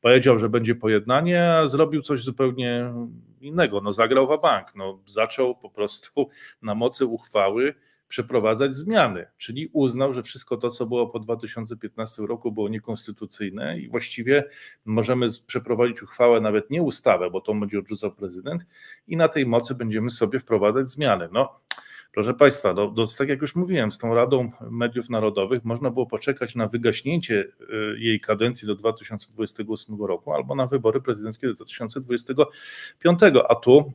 Powiedział, że będzie pojednanie, a zrobił coś zupełnie innego. No, zagrał w bank, no, zaczął po prostu na mocy uchwały przeprowadzać zmiany, czyli uznał, że wszystko to, co było po 2015 roku, było niekonstytucyjne i właściwie możemy przeprowadzić uchwałę, nawet nie ustawę, bo to będzie odrzucał prezydent, i na tej mocy będziemy sobie wprowadzać zmiany. No, Proszę Państwa, do no, no, tak jak już mówiłem, z tą Radą Mediów Narodowych można było poczekać na wygaśnięcie y, jej kadencji do 2028 roku albo na wybory prezydenckie do 2025, a tu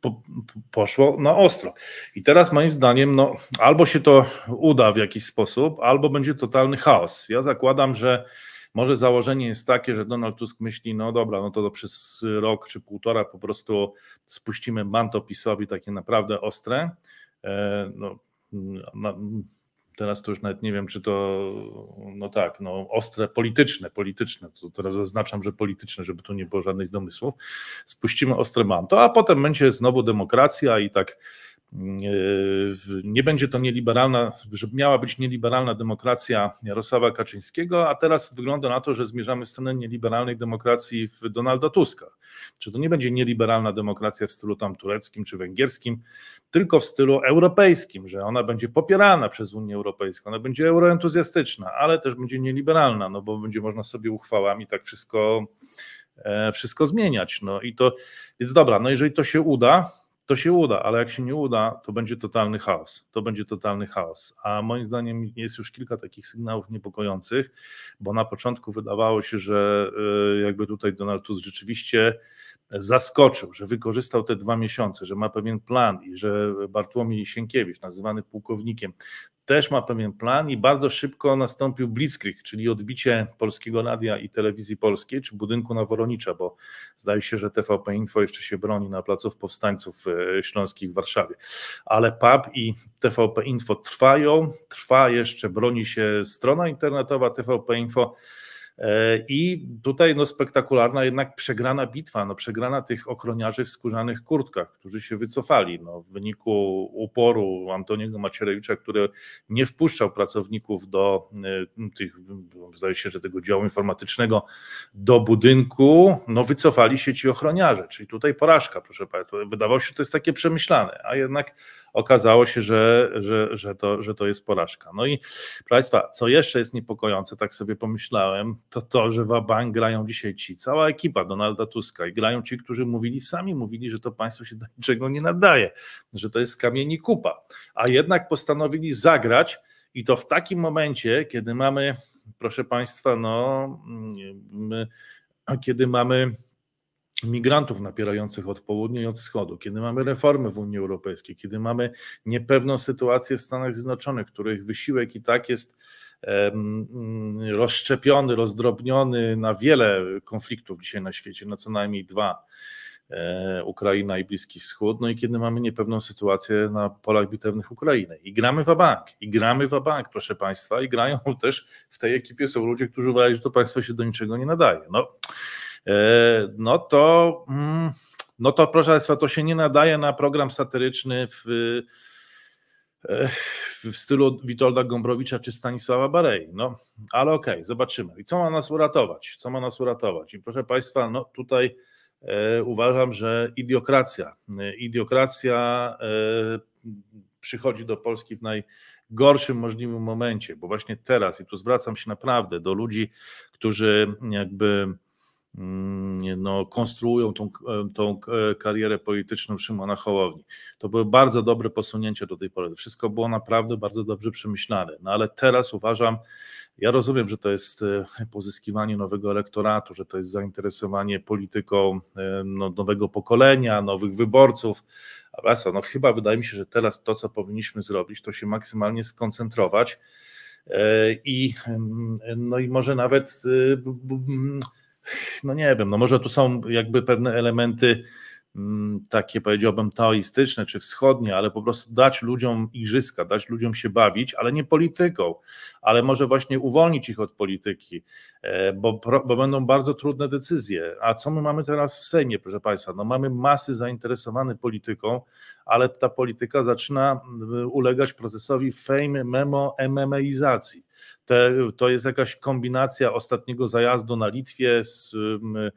po, poszło na ostro. I teraz moim zdaniem, no, albo się to uda w jakiś sposób, albo będzie totalny chaos. Ja zakładam, że może założenie jest takie, że Donald Tusk myśli, no dobra, no to, to przez rok czy półtora po prostu spuścimy manto PiSowi takie naprawdę ostre, E, no, teraz to już nawet nie wiem, czy to, no tak, no ostre polityczne, polityczne, to teraz zaznaczam, że polityczne, żeby tu nie było żadnych domysłów, spuścimy ostre manto, a potem będzie znowu demokracja i tak E, nie będzie to nieliberalna, żeby miała być nieliberalna demokracja Jarosława Kaczyńskiego, a teraz wygląda na to, że zmierzamy w stronę nieliberalnej demokracji w Donalda Tuska. Czy to nie będzie nieliberalna demokracja w stylu tam tureckim czy węgierskim, tylko w stylu europejskim, że ona będzie popierana przez Unię Europejską, ona będzie euroentuzjastyczna, ale też będzie nieliberalna, no bo będzie można sobie uchwałami tak wszystko, e, wszystko zmieniać. No i to, więc dobra, no jeżeli to się uda, to się uda, ale jak się nie uda, to będzie totalny chaos. To będzie totalny chaos. A moim zdaniem jest już kilka takich sygnałów niepokojących, bo na początku wydawało się, że e, jakby tutaj Donald Tusk rzeczywiście zaskoczył, że wykorzystał te dwa miesiące, że ma pewien plan i że Bartłomiej Sienkiewicz, nazywany pułkownikiem, też ma pewien plan i bardzo szybko nastąpił blitzkrieg, czyli odbicie Polskiego Radia i Telewizji Polskiej, czy budynku na Woronicza, bo zdaje się, że TVP Info jeszcze się broni na placów powstańców e, śląskich w Warszawie. Ale PAP i TVP Info trwają, trwa jeszcze, broni się strona internetowa TVP Info, E, I tutaj no, spektakularna jednak przegrana bitwa, no, przegrana tych ochroniarzy w skórzanych kurtkach, którzy się wycofali no, w wyniku uporu Antoniego Macierewicza, który nie wpuszczał pracowników do e, tych, zdaje się, że tego działu informatycznego do budynku, no wycofali się ci ochroniarze, czyli tutaj porażka, proszę Państwa. Wydawało się, że to jest takie przemyślane, a jednak okazało się, że, że, że, to, że to jest porażka. No i proszę Państwa, co jeszcze jest niepokojące, tak sobie pomyślałem, to to, że Wabank grają dzisiaj ci, cała ekipa Donalda Tuska i grają ci, którzy mówili, sami mówili, że to państwo się do niczego nie nadaje, że to jest kamieni kupa, a jednak postanowili zagrać i to w takim momencie, kiedy mamy, proszę Państwa, no, mm, my, kiedy mamy migrantów napierających od południa i od wschodu, kiedy mamy reformy w Unii Europejskiej, kiedy mamy niepewną sytuację w Stanach Zjednoczonych, których wysiłek i tak jest mm, rozszczepiony, rozdrobniony na wiele konfliktów dzisiaj na świecie, na co najmniej dwa. E, Ukraina i Bliski Wschód, no i kiedy mamy niepewną sytuację na polach bitewnych Ukrainy. I gramy w bank, i gramy w bank, proszę Państwa, i grają też w tej ekipie są ludzie, którzy uważają, że to państwo się do niczego nie nadaje. No, E, no to, mm, no to proszę Państwa, to się nie nadaje na program satyryczny w, e, w stylu Witolda Gombrowicza czy Stanisława Barei. No, ale okej, okay, zobaczymy. I co ma nas uratować? Co ma nas uratować? I proszę Państwa, no tutaj e, uważam, że idiokracja, idiokracja przychodzi do Polski w najgorszym możliwym momencie, bo właśnie teraz, i tu zwracam się naprawdę do ludzi, którzy jakby Mm, no, konstruują tą, e, tą e, karierę polityczną Szymona Hołowni. To były bardzo dobre posunięcia do tej pory. Wszystko było naprawdę bardzo dobrze przemyślane. No ale teraz uważam, ja rozumiem, że to jest e, pozyskiwanie nowego elektoratu, że to jest zainteresowanie polityką no, nowego pokolenia, nowych wyborców. Rasa, no chyba wydaje mi się, że teraz to, co powinniśmy zrobić, to się maksymalnie skoncentrować i, mm, no i może nawet no nie wiem, no może tu są jakby pewne elementy mm, takie powiedziałbym taoistyczne czy wschodnie, ale po prostu dać ludziom igrzyska, dać ludziom się bawić, ale nie polityką, ale może właśnie uwolnić ich od polityki, e, bo, bo będą bardzo trudne decyzje. A co my mamy teraz w Sejmie, proszę Państwa? No mamy masy zainteresowanych polityką, ale ta polityka zaczyna mm, ulegać procesowi fame, memo, mmeizacji te, to jest jakaś kombinacja ostatniego zajazdu na Litwie z, mm,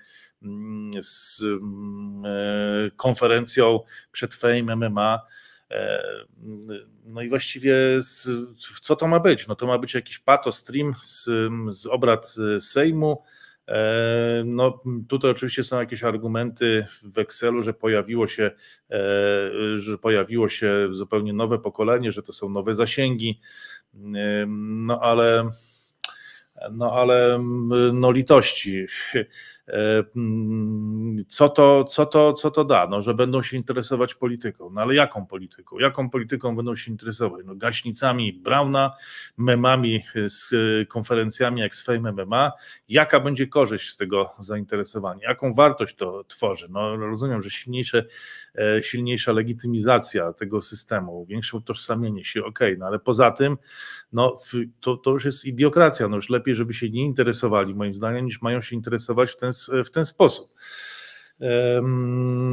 mm, z mm, e, konferencją przed Fame MMA. E, no i właściwie z, co to ma być? No to ma być jakiś pato stream z, z obrad Sejmu. E, no, tutaj oczywiście są jakieś argumenty w Excelu, że pojawiło się, że pojawiło się zupełnie nowe pokolenie, że to są nowe zasięgi, no ale, no ale no litości co to, co to, co to da? No, że będą się interesować polityką. No ale jaką polityką? Jaką polityką będą się interesować? No, gaśnicami Brauna, memami e, z konferencjami jak z Fame MMA. Jaka będzie korzyść z tego zainteresowania? Jaką wartość to tworzy? No, rozumiem, że silniejsze, e, silniejsza legitymizacja tego systemu, większe utożsamienie się, okej, okay, no ale poza tym no, to, to już jest idiokracja. No, już lepiej, żeby się nie interesowali, moim zdaniem, niż mają się interesować w ten w ten sposób.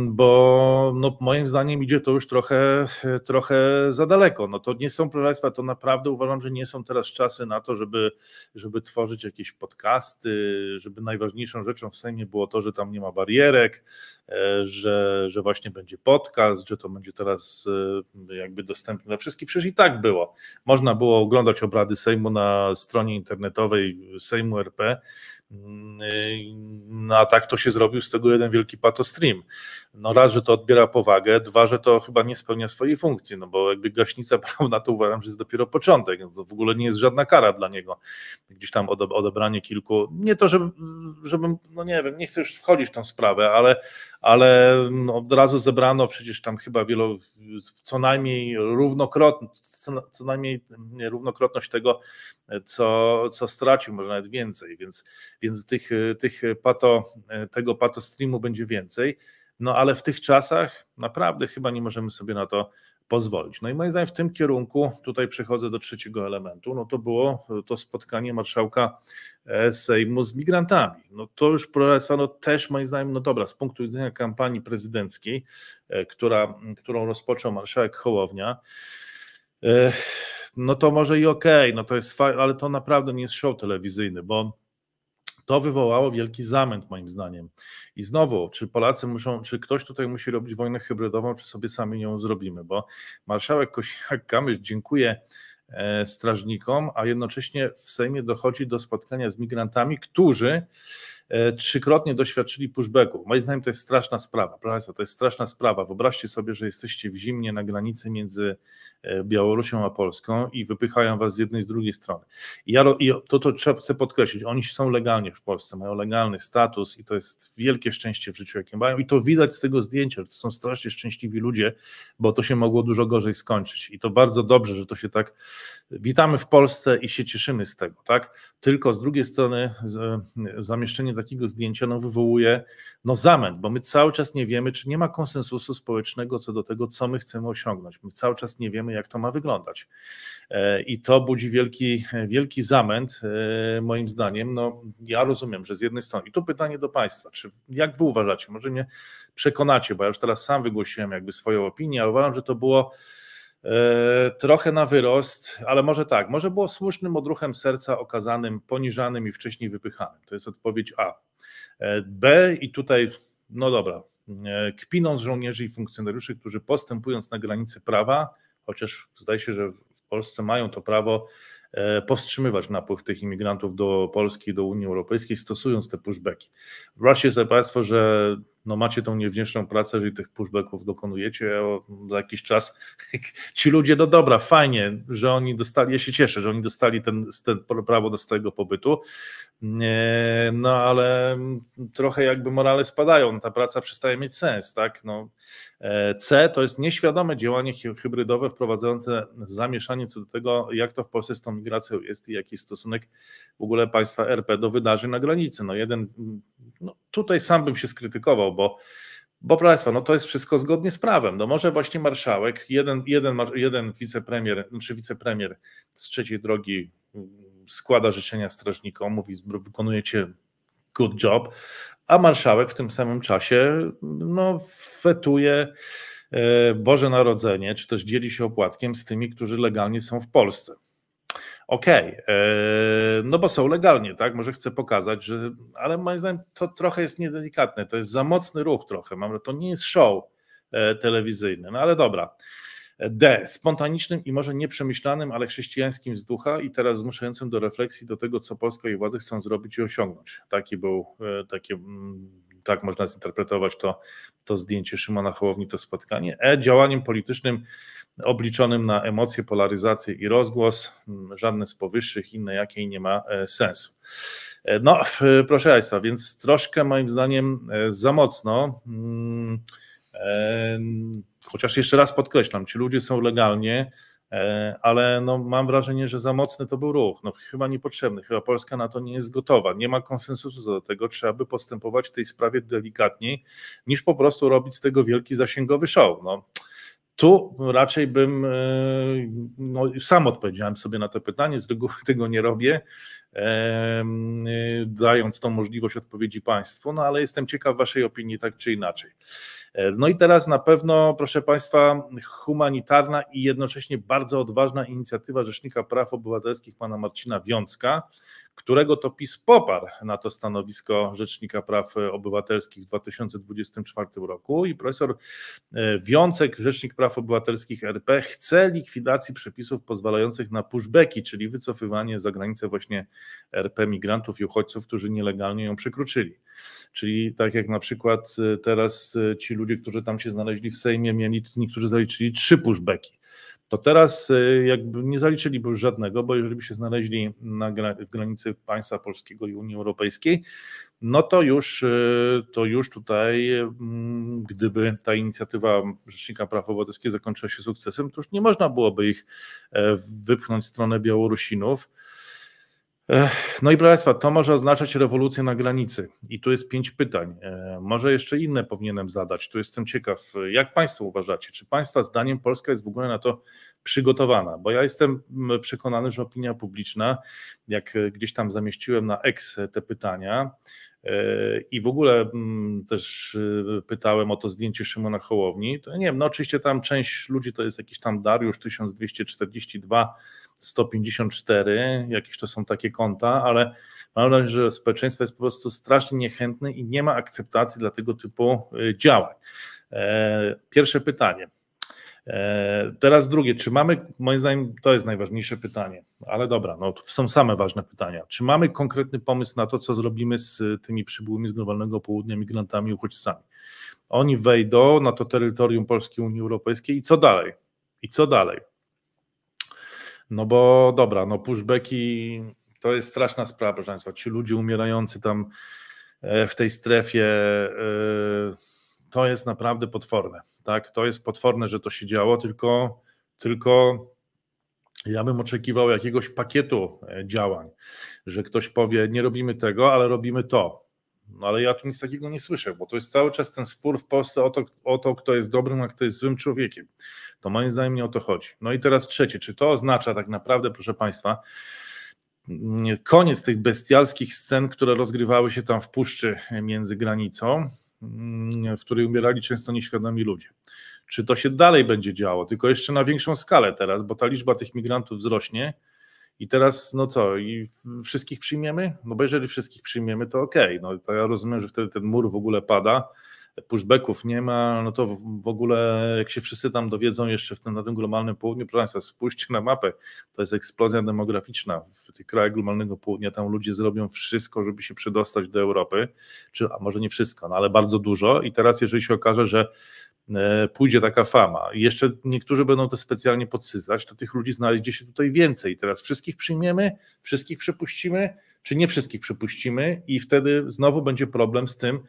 Bo no, moim zdaniem idzie to już trochę, trochę za daleko. No to nie są, proszę Państwa, to naprawdę uważam, że nie są teraz czasy na to, żeby, żeby tworzyć jakieś podcasty, żeby najważniejszą rzeczą w Sejmie było to, że tam nie ma barierek, e, że, że właśnie będzie podcast, że to będzie teraz e, jakby dostępne dla wszystkich. Przecież i tak było. Można było oglądać obrady Sejmu na stronie internetowej Sejmu RP Mm, y, no a tak to się zrobił z tego jeden wielki patostream. No raz, że to odbiera powagę, dwa, że to chyba nie spełnia swojej funkcji, no bo jakby gaśnica prawna to uważam, że jest dopiero początek, no to w ogóle nie jest żadna kara dla niego. Gdzieś tam odebranie kilku, nie to, żeby, mm, żebym, no nie wiem, nie chcę już wchodzić w tą sprawę, ale ale mm, od razu zebrano przecież tam chyba wielo, co najmniej równokrotność, co najmniej równokrotność tego, co, co stracił, może nawet więcej, więc, więc tych, tych pato, tego pato streamu będzie więcej. No ale w tych czasach naprawdę chyba nie możemy sobie na to pozwolić. No i moim zdaniem w tym kierunku, tutaj przechodzę do trzeciego elementu, no to było to spotkanie marszałka e, Sejmu z migrantami. No to już, proszę Państwa, no też moim zdaniem, no dobra, z punktu widzenia kampanii prezydenckiej, e, która, którą rozpoczął marszałek Hołownia, e, no to może i okej, okay, no to jest fajne, ale to naprawdę nie jest show telewizyjny, bo to wywołało wielki zamęt, moim zdaniem. I znowu, czy Polacy muszą, czy ktoś tutaj musi robić wojnę hybrydową, czy sobie sami ją zrobimy? Bo marszałek Kosiniak-Kamysz dziękuję e, strażnikom, a jednocześnie w Sejmie dochodzi do spotkania z migrantami, którzy E, trzykrotnie doświadczyli pushbacku. Moim zdaniem to jest straszna sprawa, proszę Państwa, to jest straszna sprawa. Wyobraźcie sobie, że jesteście w zimnie na granicy między e, Białorusią a Polską i wypychają Was z jednej i z drugiej strony. I, ja, i to, to trzeba chcę podkreślić, oni są legalnie w Polsce, mają legalny status i to jest wielkie szczęście w życiu, jakie mają i to widać z tego zdjęcia, że to są strasznie szczęśliwi ludzie, bo to się mogło dużo gorzej skończyć i to bardzo dobrze, że to się tak witamy w Polsce i się cieszymy z tego, tak? Tylko z drugiej strony e, zamieszczenie takiego zdjęcia no, wywołuje no, zamęt, bo my cały czas nie wiemy, czy nie ma konsensusu społecznego co do tego, co my chcemy osiągnąć. My cały czas nie wiemy, jak to ma wyglądać. E, I to budzi wielki, wielki zamęt, e, moim zdaniem. No, ja rozumiem, że z jednej strony, i tu pytanie do Państwa, czy jak Wy uważacie, może mnie przekonacie, bo ja już teraz sam wygłosiłem jakby swoją opinię, ale uważam, że to było E, trochę na wyrost, ale może tak, może było słusznym odruchem serca okazanym, poniżanym i wcześniej wypychanym. To jest odpowiedź A. E, B i tutaj, no dobra, e, kpiną z żołnierzy i funkcjonariuszy, którzy postępując na granicy prawa, chociaż zdaje się, że w Polsce mają to prawo powstrzymywać napływ tych imigrantów do Polski, do Unii Europejskiej, stosując te pushbacki. Właśnie sobie Państwo, że no macie tą niewdzięczną pracę, jeżeli tych pushbacków dokonujecie za jakiś czas. Ci ludzie, no dobra, fajnie, że oni dostali, ja się cieszę, że oni dostali ten, ten prawo do stałego pobytu, no ale trochę jakby morale spadają, ta praca przestaje mieć sens, tak? No, e, C to jest nieświadome działanie hybrydowe wprowadzające zamieszanie co do tego, jak to w Polsce z tą migracją jest i jaki jest stosunek w ogóle państwa RP do wydarzeń na granicy. No jeden, no tutaj sam bym się skrytykował, zachował, bo bo proszę Państwa, no to jest wszystko zgodnie z prawem. No może właśnie marszałek, jeden, jeden, jeden wicepremier, czy znaczy wicepremier z trzeciej drogi mm, składa życzenia strażnikom, mówi, wykonujecie good job, a marszałek w tym samym czasie no, fetuje e, Boże Narodzenie, czy też dzieli się opłatkiem z tymi, którzy legalnie są w Polsce. Okej, okay, e, no bo są legalnie, tak? Może chcę pokazać, że, ale moim zdaniem to trochę jest niedelikatne, to jest za mocny ruch trochę, mam, to nie jest show e, telewizyjny, no ale dobra. D. Spontanicznym i może nieprzemyślanym, ale chrześcijańskim z ducha i teraz zmuszającym do refleksji do tego, co Polska i władze chcą zrobić i osiągnąć. Taki był, e, takie mm, tak można zinterpretować to, to zdjęcie Szymona Hołowni, to spotkanie. E działaniem politycznym obliczonym na emocje, polaryzację i rozgłos. Mm, żadne z powyższych, inne jakiej nie ma e, sensu. E, no, proszę Państwa, więc troszkę moim zdaniem e, za mocno. Mm, chociaż jeszcze raz podkreślam, ci ludzie są legalnie E, ale no, mam wrażenie, że za mocny to był ruch, no, chyba niepotrzebny, chyba Polska na to nie jest gotowa, nie ma konsensusu do tego, trzeba by postępować w tej sprawie delikatniej, niż po prostu robić z tego wielki zasięgowy show. No. Tu raczej bym, e, no, sam odpowiedziałem sobie na to pytanie, z reguły tego nie robię, e, dając tą możliwość odpowiedzi Państwu, no ale jestem ciekaw Waszej opinii tak czy inaczej. No i teraz na pewno, proszę Państwa, humanitarna i jednocześnie bardzo odważna inicjatywa Rzecznika Praw Obywatelskich pana Marcina Wiącka, którego to PiS poparł na to stanowisko Rzecznika Praw Obywatelskich w 2024 roku i profesor e, Wiącek, Rzecznik Praw Obywatelskich RP, chce likwidacji przepisów pozwalających na pushbacki, czyli wycofywanie za granicę właśnie RP migrantów i uchodźców, którzy nielegalnie ją przekroczyli. Czyli tak jak na przykład e, teraz e, ci ludzie ludzie, którzy tam się znaleźli w Sejmie, mieli z nich, którzy zaliczyli trzy pushbacki. To teraz e, jakby nie zaliczyliby już żadnego, bo jeżeli by się znaleźli na w granicy państwa polskiego i Unii Europejskiej, no to już, e, to już tutaj, mm, gdyby ta inicjatywa Rzecznika Praw Obywatelskich zakończyła się sukcesem, to już nie można byłoby ich e, wypchnąć w stronę Białorusinów no i proszę Państwa, to może oznaczać rewolucję na granicy. I tu jest pięć pytań. E, może jeszcze inne powinienem zadać. Tu jestem ciekaw, jak Państwo uważacie, czy Państwa zdaniem Polska jest w ogóle na to przygotowana? Bo ja jestem przekonany, że opinia publiczna, jak e, gdzieś tam zamieściłem na X te pytania, e, i w ogóle też pytałem o to zdjęcie Szymona Hołowni. To nie wiem, no oczywiście tam część ludzi to jest jakiś tam Dariusz 1242 154, jakieś to są takie konta, ale mam wrażenie, że społeczeństwo jest po prostu strasznie niechętne i nie ma akceptacji dla tego typu y, działań. E, pierwsze pytanie. E, teraz drugie, czy mamy, moim zdaniem to jest najważniejsze pytanie, ale dobra, no to są same ważne pytania. Czy mamy konkretny pomysł na to, co zrobimy z tymi przybyłymi z globalnego południa migrantami, uchodźcami? Oni wejdą na to terytorium Polskiej Unii Europejskiej i co dalej? I co dalej? No bo dobra, no pushbacki to jest straszna sprawa, proszę Państwa. Ci ludzie umierający tam e, w tej strefie, e, to jest naprawdę potworne. Tak? To jest potworne, że to się działo, tylko, tylko ja bym oczekiwał jakiegoś pakietu e, działań, że ktoś powie, nie robimy tego, ale robimy to. No ale ja tu nic takiego nie słyszę, bo to jest cały czas ten spór w Polsce o to, o to kto jest dobrym, a kto jest złym człowiekiem. To moim zdaniem nie o to chodzi. No i teraz trzecie, czy to oznacza tak naprawdę, proszę Państwa, koniec tych bestialskich scen, które rozgrywały się tam w puszczy między granicą, w której umierali często nieświadomi ludzie. Czy to się dalej będzie działo, tylko jeszcze na większą skalę teraz, bo ta liczba tych migrantów wzrośnie i teraz, no co, i wszystkich przyjmiemy? No bo jeżeli wszystkich przyjmiemy, to okej, okay. no to ja rozumiem, że wtedy ten mur w ogóle pada, pushbacków nie ma, no to w ogóle jak się wszyscy tam dowiedzą jeszcze w tym, na tym globalnym południu, proszę Państwa, spójrzcie na mapę, to jest eksplozja demograficzna. W tych krajach globalnego południa tam ludzie zrobią wszystko, żeby się przedostać do Europy, czy, a może nie wszystko, no ale bardzo dużo i teraz jeżeli się okaże, że e, pójdzie taka fama. I jeszcze niektórzy będą to specjalnie podsycać, to tych ludzi znajdzie się tutaj więcej. Teraz wszystkich przyjmiemy, wszystkich przepuścimy, czy nie wszystkich przepuścimy, i wtedy znowu będzie problem z tym,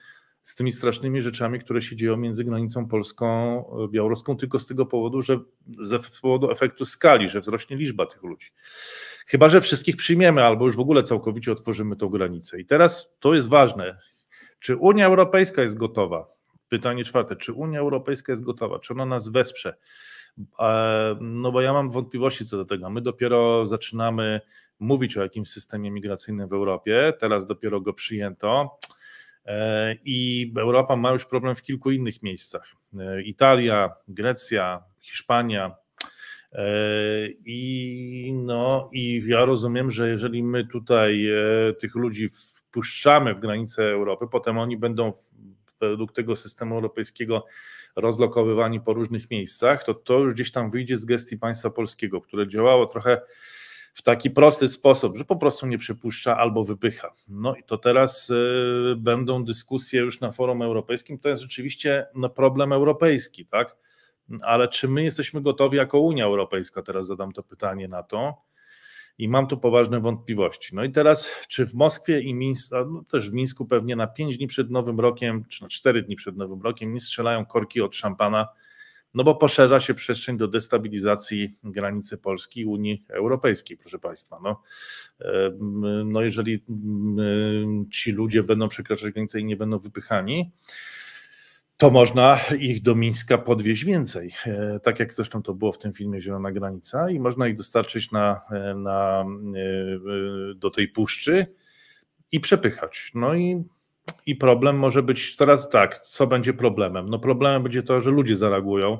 z tymi strasznymi rzeczami, które się dzieją między granicą polską, e, białoruską, tylko z tego powodu, że z powodu efektu skali, że wzrośnie liczba tych ludzi. Chyba, że wszystkich przyjmiemy albo już w ogóle całkowicie otworzymy tą granicę. I teraz to jest ważne. Czy Unia Europejska jest gotowa? Pytanie czwarte. Czy Unia Europejska jest gotowa? Czy ona nas wesprze? E, no bo ja mam wątpliwości co do tego. My dopiero zaczynamy mówić o jakimś systemie migracyjnym w Europie. Teraz dopiero go przyjęto. E, i Europa ma już problem w kilku innych miejscach. E, Italia, Grecja, Hiszpania. E, I no, i ja rozumiem, że jeżeli my tutaj tych ludzi wpuszczamy w granice Europy, potem oni będą według tego systemu europejskiego rozlokowywani po różnych miejscach, to to już gdzieś tam wyjdzie z gestii państwa polskiego, które działało trochę w taki prosty sposób, że po prostu nie przypuszcza albo wypycha. No i to teraz y, będą dyskusje już na forum europejskim. To jest rzeczywiście no, problem europejski, tak? Ale czy my jesteśmy gotowi jako Unia Europejska? Teraz zadam to pytanie na to i mam tu poważne wątpliwości. No i teraz, czy w Moskwie i Mińsku, no też w Mińsku pewnie na 5 dni przed Nowym Rokiem, czy na 4 dni przed Nowym Rokiem, nie strzelają korki od szampana no bo poszerza się przestrzeń do destabilizacji granicy Polski i Unii Europejskiej, proszę Państwa. No, no jeżeli ci ludzie będą przekraczać granicę i nie będą wypychani, to można ich do Mińska podwieźć więcej. E, tak jak zresztą to było w tym filmie Zielona Granica, i można ich dostarczyć na, na, e, e, do tej puszczy i przepychać. No i i problem może być teraz tak, co będzie problemem? No problemem będzie to, że ludzie zareagują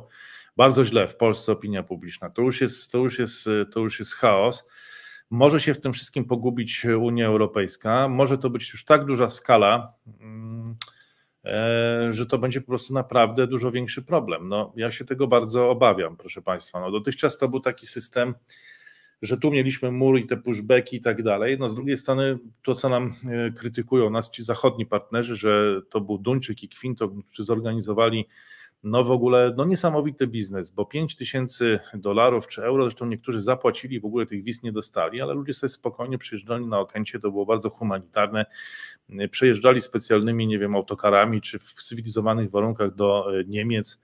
bardzo źle w Polsce opinia publiczna. To już jest, to już jest, to już jest chaos. Może się w tym wszystkim pogubić Unia Europejska, może to być już tak duża skala, mm, e, że to będzie po prostu naprawdę dużo większy problem. No, ja się tego bardzo obawiam, proszę Państwa. No, dotychczas to był taki system że tu mieliśmy mur i te pushbacki i tak dalej. No z drugiej strony to, co nam e, krytykują nas ci zachodni partnerzy, że to był Duńczyk i Kwinto, którzy zorganizowali no w ogóle no niesamowity biznes, bo 5 tysięcy dolarów czy euro, zresztą niektórzy zapłacili, w ogóle tych wiz nie dostali, ale ludzie sobie spokojnie przyjeżdżali na Okęcie, to było bardzo humanitarne, przejeżdżali specjalnymi, nie wiem, autokarami czy w cywilizowanych warunkach do e, Niemiec.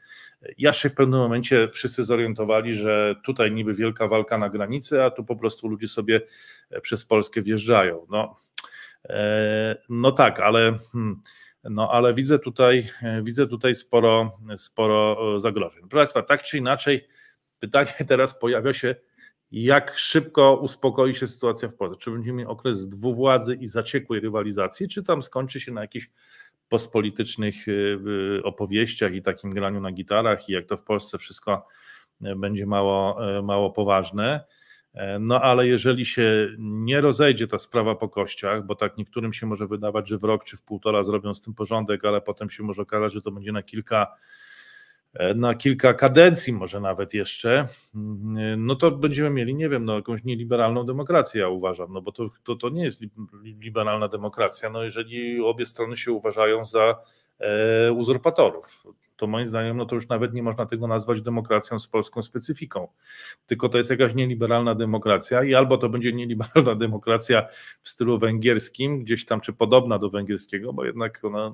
Ja się w pewnym momencie wszyscy zorientowali, że tutaj niby wielka walka na granicy, a tu po prostu ludzie sobie e, przez Polskę wjeżdżają. No, e, no tak, ale... Hmm, no ale widzę tutaj, widzę tutaj sporo, sporo e, zagrożeń. Proszę Państwa, tak czy inaczej, pytanie teraz pojawia się, jak szybko uspokoi się sytuacja w Polsce? Czy będziemy mieli okres dwuwładzy i zaciekłej rywalizacji, czy tam skończy się na jakichś postpolitycznych e, e, opowieściach i takim graniu na gitarach i jak to w Polsce wszystko będzie mało, mało poważne? E, no ale jeżeli się nie rozejdzie ta sprawa po kościach, bo tak niektórym się może wydawać, że w rok czy w półtora zrobią z tym porządek, ale potem się może okazać, że to będzie na kilka e, na kilka kadencji może nawet jeszcze, mm, e, no to będziemy mieli, nie wiem, no jakąś nieliberalną demokrację, ja uważam, no bo to, to, to nie jest liberalna demokracja, no jeżeli obie strony się uważają za e, uzurpatorów to moim zdaniem no to już nawet nie można tego nazwać demokracją z polską specyfiką, tylko to jest jakaś nieliberalna demokracja i albo to będzie nieliberalna demokracja w stylu węgierskim, gdzieś tam czy podobna do węgierskiego, bo jednak ona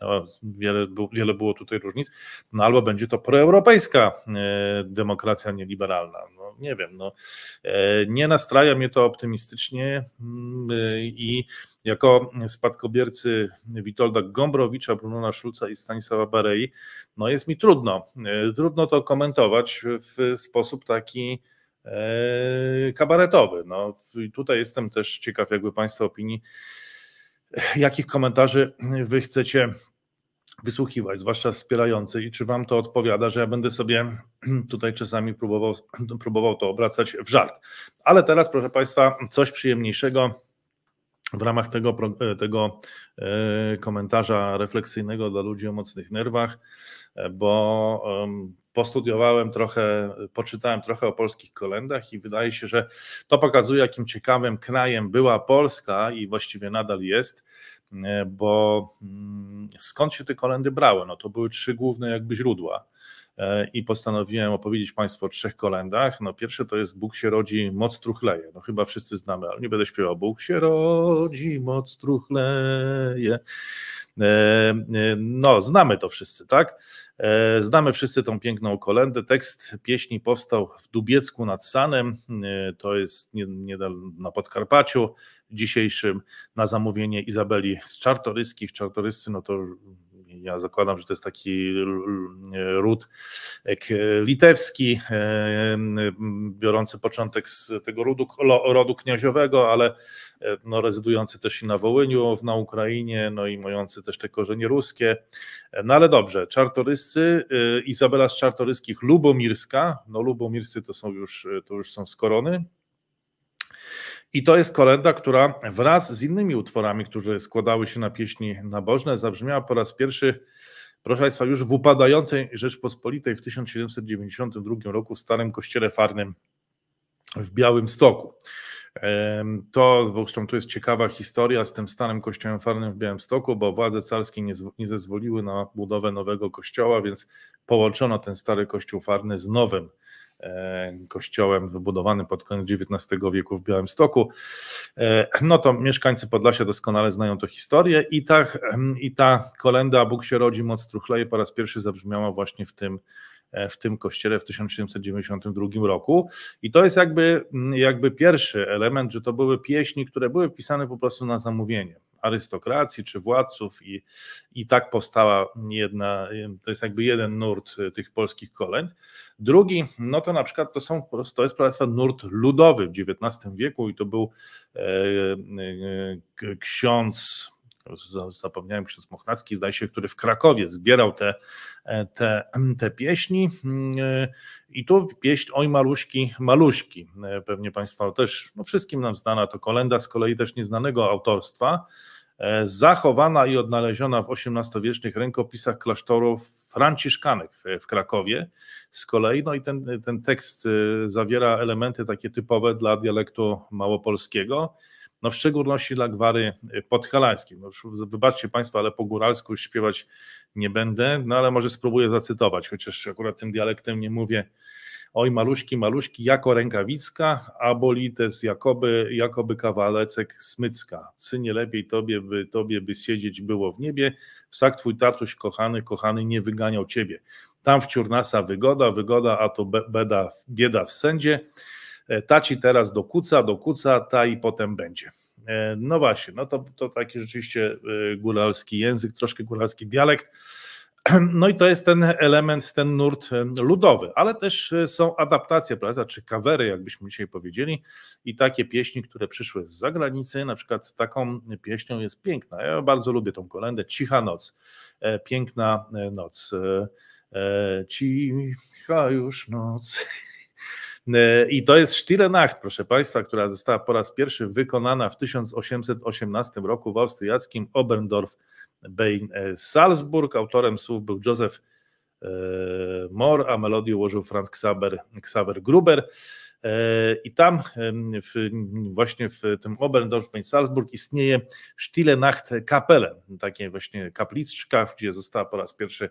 no, wiele, wiele było tutaj różnic, no albo będzie to proeuropejska e, demokracja nieliberalna. No, nie wiem, no, e, nie nastraja mnie to optymistycznie mm, e, i jako spadkobiercy Witolda Gombrowicza, Brunona Szulca i Stanisława Barei, no jest mi trudno, trudno to komentować w sposób taki kabaretowy. No, tutaj jestem też ciekaw jakby Państwa opinii jakich komentarzy wy chcecie wysłuchiwać, zwłaszcza wspierający i czy wam to odpowiada, że ja będę sobie tutaj czasami próbował, próbował to obracać w żart. Ale teraz, proszę Państwa, coś przyjemniejszego w ramach tego, e, tego e, komentarza refleksyjnego dla ludzi o mocnych nerwach, e, bo postudiowałem trochę, poczytałem trochę o polskich kolendach i wydaje się, że to pokazuje, jakim ciekawym krajem była Polska i właściwie nadal jest, bo mm, skąd się te kolendy brały? No to były trzy główne jakby źródła. E, i postanowiłem opowiedzieć Państwu o trzech kolendach. No pierwsze to jest Bóg się rodzi, moc truchleje. No chyba wszyscy znamy, ale nie będę śpiewał. Bóg się rodzi, moc truchleje. E, e, no, znamy to wszyscy, tak? Znamy wszyscy tą piękną kolendę. Tekst pieśni powstał w Dubiecku nad Sanem, to jest na Podkarpaciu dzisiejszym, na zamówienie Izabeli z Czartoryskich. Czartoryscy, no to ja zakładam, że to jest taki e, ród e, litewski, e, biorący początek z tego rodu, rodu kniaziowego, ale no, rezydujący też i na Wołyniu, na Ukrainie, no i mający też te korzenie ruskie. No ale dobrze, czartoryscy, Izabela z czartoryskich, Lubomirska, no Lubomirscy to są już, to już są z korony, i to jest kolenda, która wraz z innymi utworami, które składały się na pieśni nabożne, zabrzmiała po raz pierwszy, proszę Państwa, już w upadającej Rzeczpospolitej w 1792 roku w Starym Kościele Farnym w Białym Stoku. To zresztą tu jest ciekawa historia z tym starym kościołem farnym w Białymstoku, bo władze carskie nie, nie zezwoliły na budowę nowego kościoła, więc połączono ten stary kościół farny z nowym E, kościołem wybudowanym pod koniec XIX wieku w Białymstoku, e, no to mieszkańcy Podlasia doskonale znają tę historię i ta, i ta kolenda Bóg się rodzi, moc truchleje po raz pierwszy zabrzmiała właśnie w tym e, w tym kościele w 1792 roku. I to jest jakby, jakby pierwszy element, że to były pieśni, które były pisane po prostu na zamówienie arystokracji czy władców i, i tak powstała jedna, to jest jakby jeden nurt y, tych polskich kolęd. Drugi, no to na przykład to, są, to jest proszę nurt ludowy w XIX wieku i to był e, e, e ksiądz zapomniałem, ksiądz Mochnacki, zdaje się, który w Krakowie zbierał te, e, te, te pieśni. Mm, e, I tu pieśń Oj Maluśki, Maluśki. Pewnie państwa też, no wszystkim nam znana, to kolenda z kolei też nieznanego autorstwa. E, zachowana i odnaleziona w XVIII-wiecznych rękopisach klasztorów franciszkanek w Krakowie z kolei. No i ten, ten tekst e, zawiera elementy takie typowe dla dialektu małopolskiego, no w szczególności dla gwary podhalańskiej. No już wybaczcie Państwo, ale po góralsku śpiewać nie będę, no ale może spróbuję zacytować, chociaż akurat tym dialektem nie mówię oj maluśki, maluśki, jako rękawiczka, abolites jakoby, jakoby kawalecek smycka. Synie, nie lepiej tobie by, tobie by siedzieć było w niebie, wsak twój tatuś kochany, kochany nie wyganiał ciebie. Tam w ciurnasa wygoda, wygoda, a to beda, bieda w sędzie. E, Taci teraz dokuca, dokuca, ta i potem będzie. E, no właśnie, no to, to taki rzeczywiście e, góralski język, troszkę góralski dialekt. No i to jest ten element, ten nurt e, ludowy, ale też e, są adaptacje, prawda, czy kawery, jakbyśmy dzisiaj powiedzieli, i takie pieśni, które przyszły z zagranicy, na przykład taką pieśnią jest piękna. Ja bardzo lubię tą kolędę, Cicha Noc, e, Piękna Noc, Cicha już noc. I to jest Stille Nacht, proszę Państwa, która została po raz pierwszy wykonana w 1818 roku w austriackim Oberndorf Bain e, Salzburg. Autorem słów był Joseph e, Mor, a melodię ułożył Franz Xaver, Xaver Gruber. E, I tam w, właśnie w tym Oberndorfmein Salzburg istnieje Stille Nacht Kapelle, takie właśnie kapliczka, gdzie została po raz pierwszy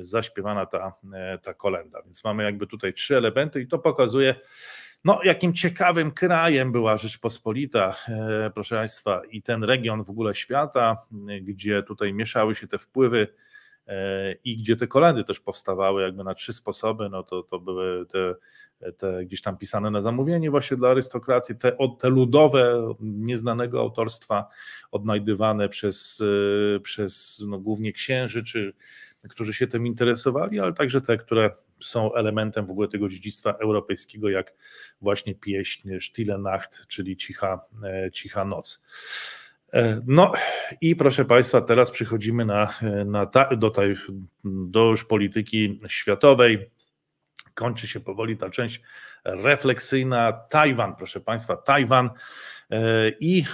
zaśpiewana ta, ta kolenda. Więc mamy jakby tutaj trzy elementy i to pokazuje, no, jakim ciekawym krajem była Rzeczpospolita, e, proszę Państwa, i ten region w ogóle świata, e, gdzie tutaj mieszały się te wpływy e, i gdzie te kolędy też powstawały jakby na trzy sposoby, no to, to były te, te gdzieś tam pisane na zamówienie właśnie dla arystokracji, te, te ludowe, nieznanego autorstwa odnajdywane przez, przez no, głównie księży czy, którzy się tym interesowali, ale także te, które są elementem w ogóle tego dziedzictwa europejskiego, jak właśnie pieśń Stille Nacht, czyli Cicha, e, cicha Noc. E, no i proszę Państwa, teraz przychodzimy na, na ta, do, tej, do już polityki światowej. Kończy się powoli ta część refleksyjna. Tajwan, proszę Państwa, Tajwan E, I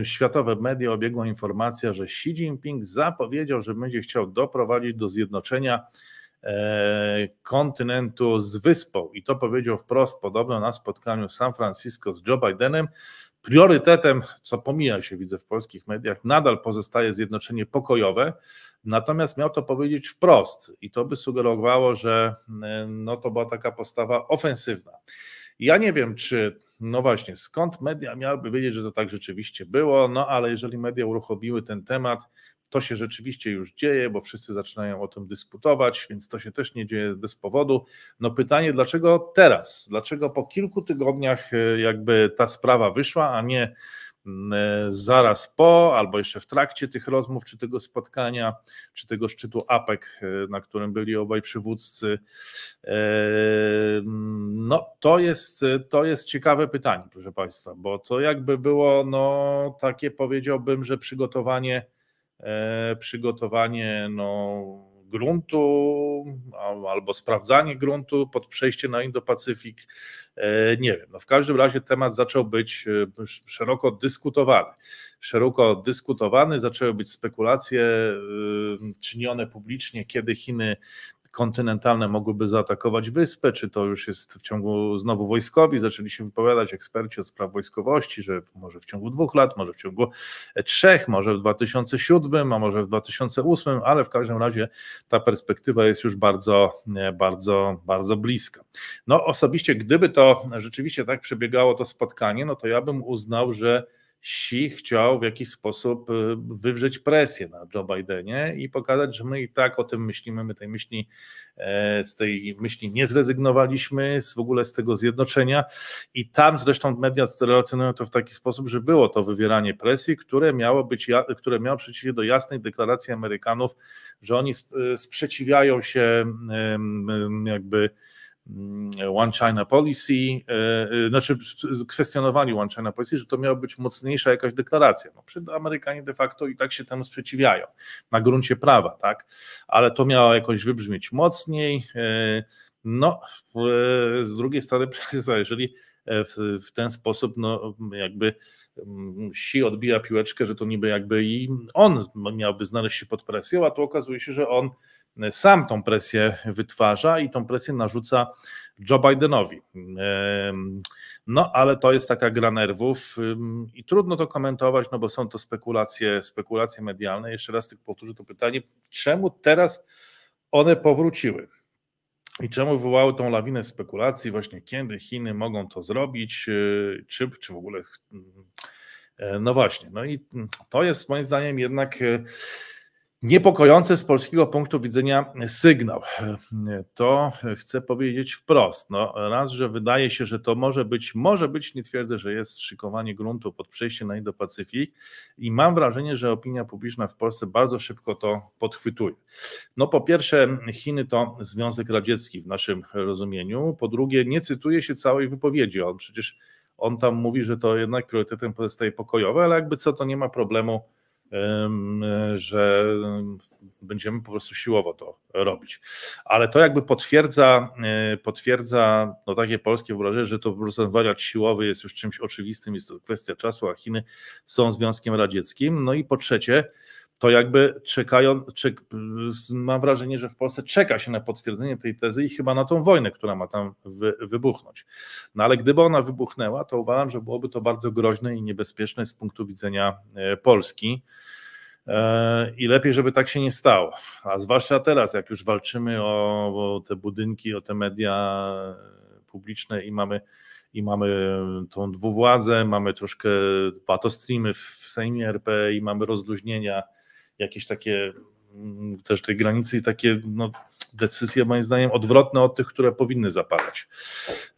e, światowe media obiegła informacja, że Xi Jinping zapowiedział, że będzie chciał doprowadzić do zjednoczenia e, kontynentu z wyspą. I to powiedział wprost, podobno na spotkaniu w San Francisco z Joe Bidenem. Priorytetem, co pomija się, widzę w polskich mediach, nadal pozostaje zjednoczenie pokojowe, natomiast miał to powiedzieć wprost i to by sugerowało, że no, to była taka postawa ofensywna. Ja nie wiem, czy no właśnie, skąd media miałyby wiedzieć, że to tak rzeczywiście było, no ale jeżeli media uruchomiły ten temat, to się rzeczywiście już dzieje, bo wszyscy zaczynają o tym dyskutować, więc to się też nie dzieje bez powodu. No pytanie, dlaczego teraz? Dlaczego po kilku tygodniach e, jakby ta sprawa wyszła, a nie Mm, e, zaraz po, albo jeszcze w trakcie tych rozmów, czy tego spotkania, czy tego szczytu APEC, e, na którym byli obaj przywódcy. E, mm, no, to jest, to jest ciekawe pytanie, proszę Państwa, bo to jakby było, no, takie powiedziałbym, że przygotowanie, przygotowanie, no, gruntu albo sprawdzanie gruntu pod przejście na Indo-Pacyfik. E, nie wiem. No w każdym razie temat zaczął być e, szeroko dyskutowany. Szeroko dyskutowany, zaczęły być spekulacje e, czynione publicznie, kiedy Chiny kontynentalne mogłyby zaatakować wyspę, czy to już jest w ciągu znowu wojskowi, zaczęli się wypowiadać eksperci od spraw wojskowości, że może w ciągu dwóch lat, może w ciągu e, trzech, może w 2007, a może w 2008, ale w każdym razie ta perspektywa jest już bardzo, e, bardzo, bardzo bliska. No osobiście, gdyby to rzeczywiście tak przebiegało to spotkanie, no to ja bym uznał, że Si chciał w jakiś sposób y, wywrzeć presję na Joe Bidenie i pokazać, że my i tak o tym myślimy, my tej myśli, e, z tej myśli nie zrezygnowaliśmy, z, w ogóle z tego zjednoczenia i tam zresztą media relacjonują to w taki sposób, że było to wywieranie presji, które miało być, które miało przyczynić do jasnej deklaracji Amerykanów, że oni y, sprzeciwiają się jakby Mm, One China Policy, e, e, znaczy kwestionowali One China Policy, że to miała być mocniejsza jakaś deklaracja. No, przed Amerykanie de facto i tak się temu sprzeciwiają na gruncie prawa, tak? Ale to miało jakoś wybrzmieć mocniej. E, no, z drugiej strony, jeżeli w, w ten sposób, no jakby mm, si odbija piłeczkę, że to niby jakby i on miałby znaleźć się pod presją, a tu okazuje się, że on sam tą presję wytwarza i tą presję narzuca Joe Bidenowi. No, ale to jest taka gra nerwów i trudno to komentować, no bo są to spekulacje, spekulacje medialne. Jeszcze raz tylko powtórzę to pytanie, czemu teraz one powróciły? I czemu wywołały tą lawinę spekulacji, właśnie kiedy Chiny mogą to zrobić, e, czy, czy w ogóle. E, no właśnie, no i to jest moim zdaniem jednak e, niepokojący z polskiego punktu widzenia sygnał. To chcę powiedzieć wprost. No, raz, że wydaje się, że to może być, może być, nie twierdzę, że jest szykowanie gruntu pod przejście na Indo-Pacyfik i mam wrażenie, że opinia publiczna w Polsce bardzo szybko to podchwytuje. No po pierwsze Chiny to Związek Radziecki w naszym rozumieniu, po drugie nie cytuje się całej wypowiedzi, on przecież on tam mówi, że to jednak priorytetem pozostaje pokojowe, ale jakby co, to nie ma problemu że będziemy po prostu siłowo to robić. Ale to jakby potwierdza, e, potwierdza no takie polskie wrażenie, że to prostu wariat siłowy jest już czymś oczywistym, jest to kwestia czasu, a Chiny są Związkiem Radzieckim. No i po trzecie, to jakby czekają, czy, mam wrażenie, że w Polsce czeka się na potwierdzenie tej tezy i chyba na tą wojnę, która ma tam wy, wybuchnąć. No ale gdyby ona wybuchnęła, to uważam, że byłoby to bardzo groźne i niebezpieczne z punktu widzenia e, Polski. E, I lepiej, żeby tak się nie stało. A zwłaszcza teraz, jak już walczymy o, te budynki, o te media e, publiczne i mamy, i mamy tą dwuwładzę, mamy troszkę patostreamy w Sejmie RP i mamy rozluźnienia jakieś takie mm, też tej granicy i takie no, decyzje, moim zdaniem, odwrotne od tych, które powinny zapadać.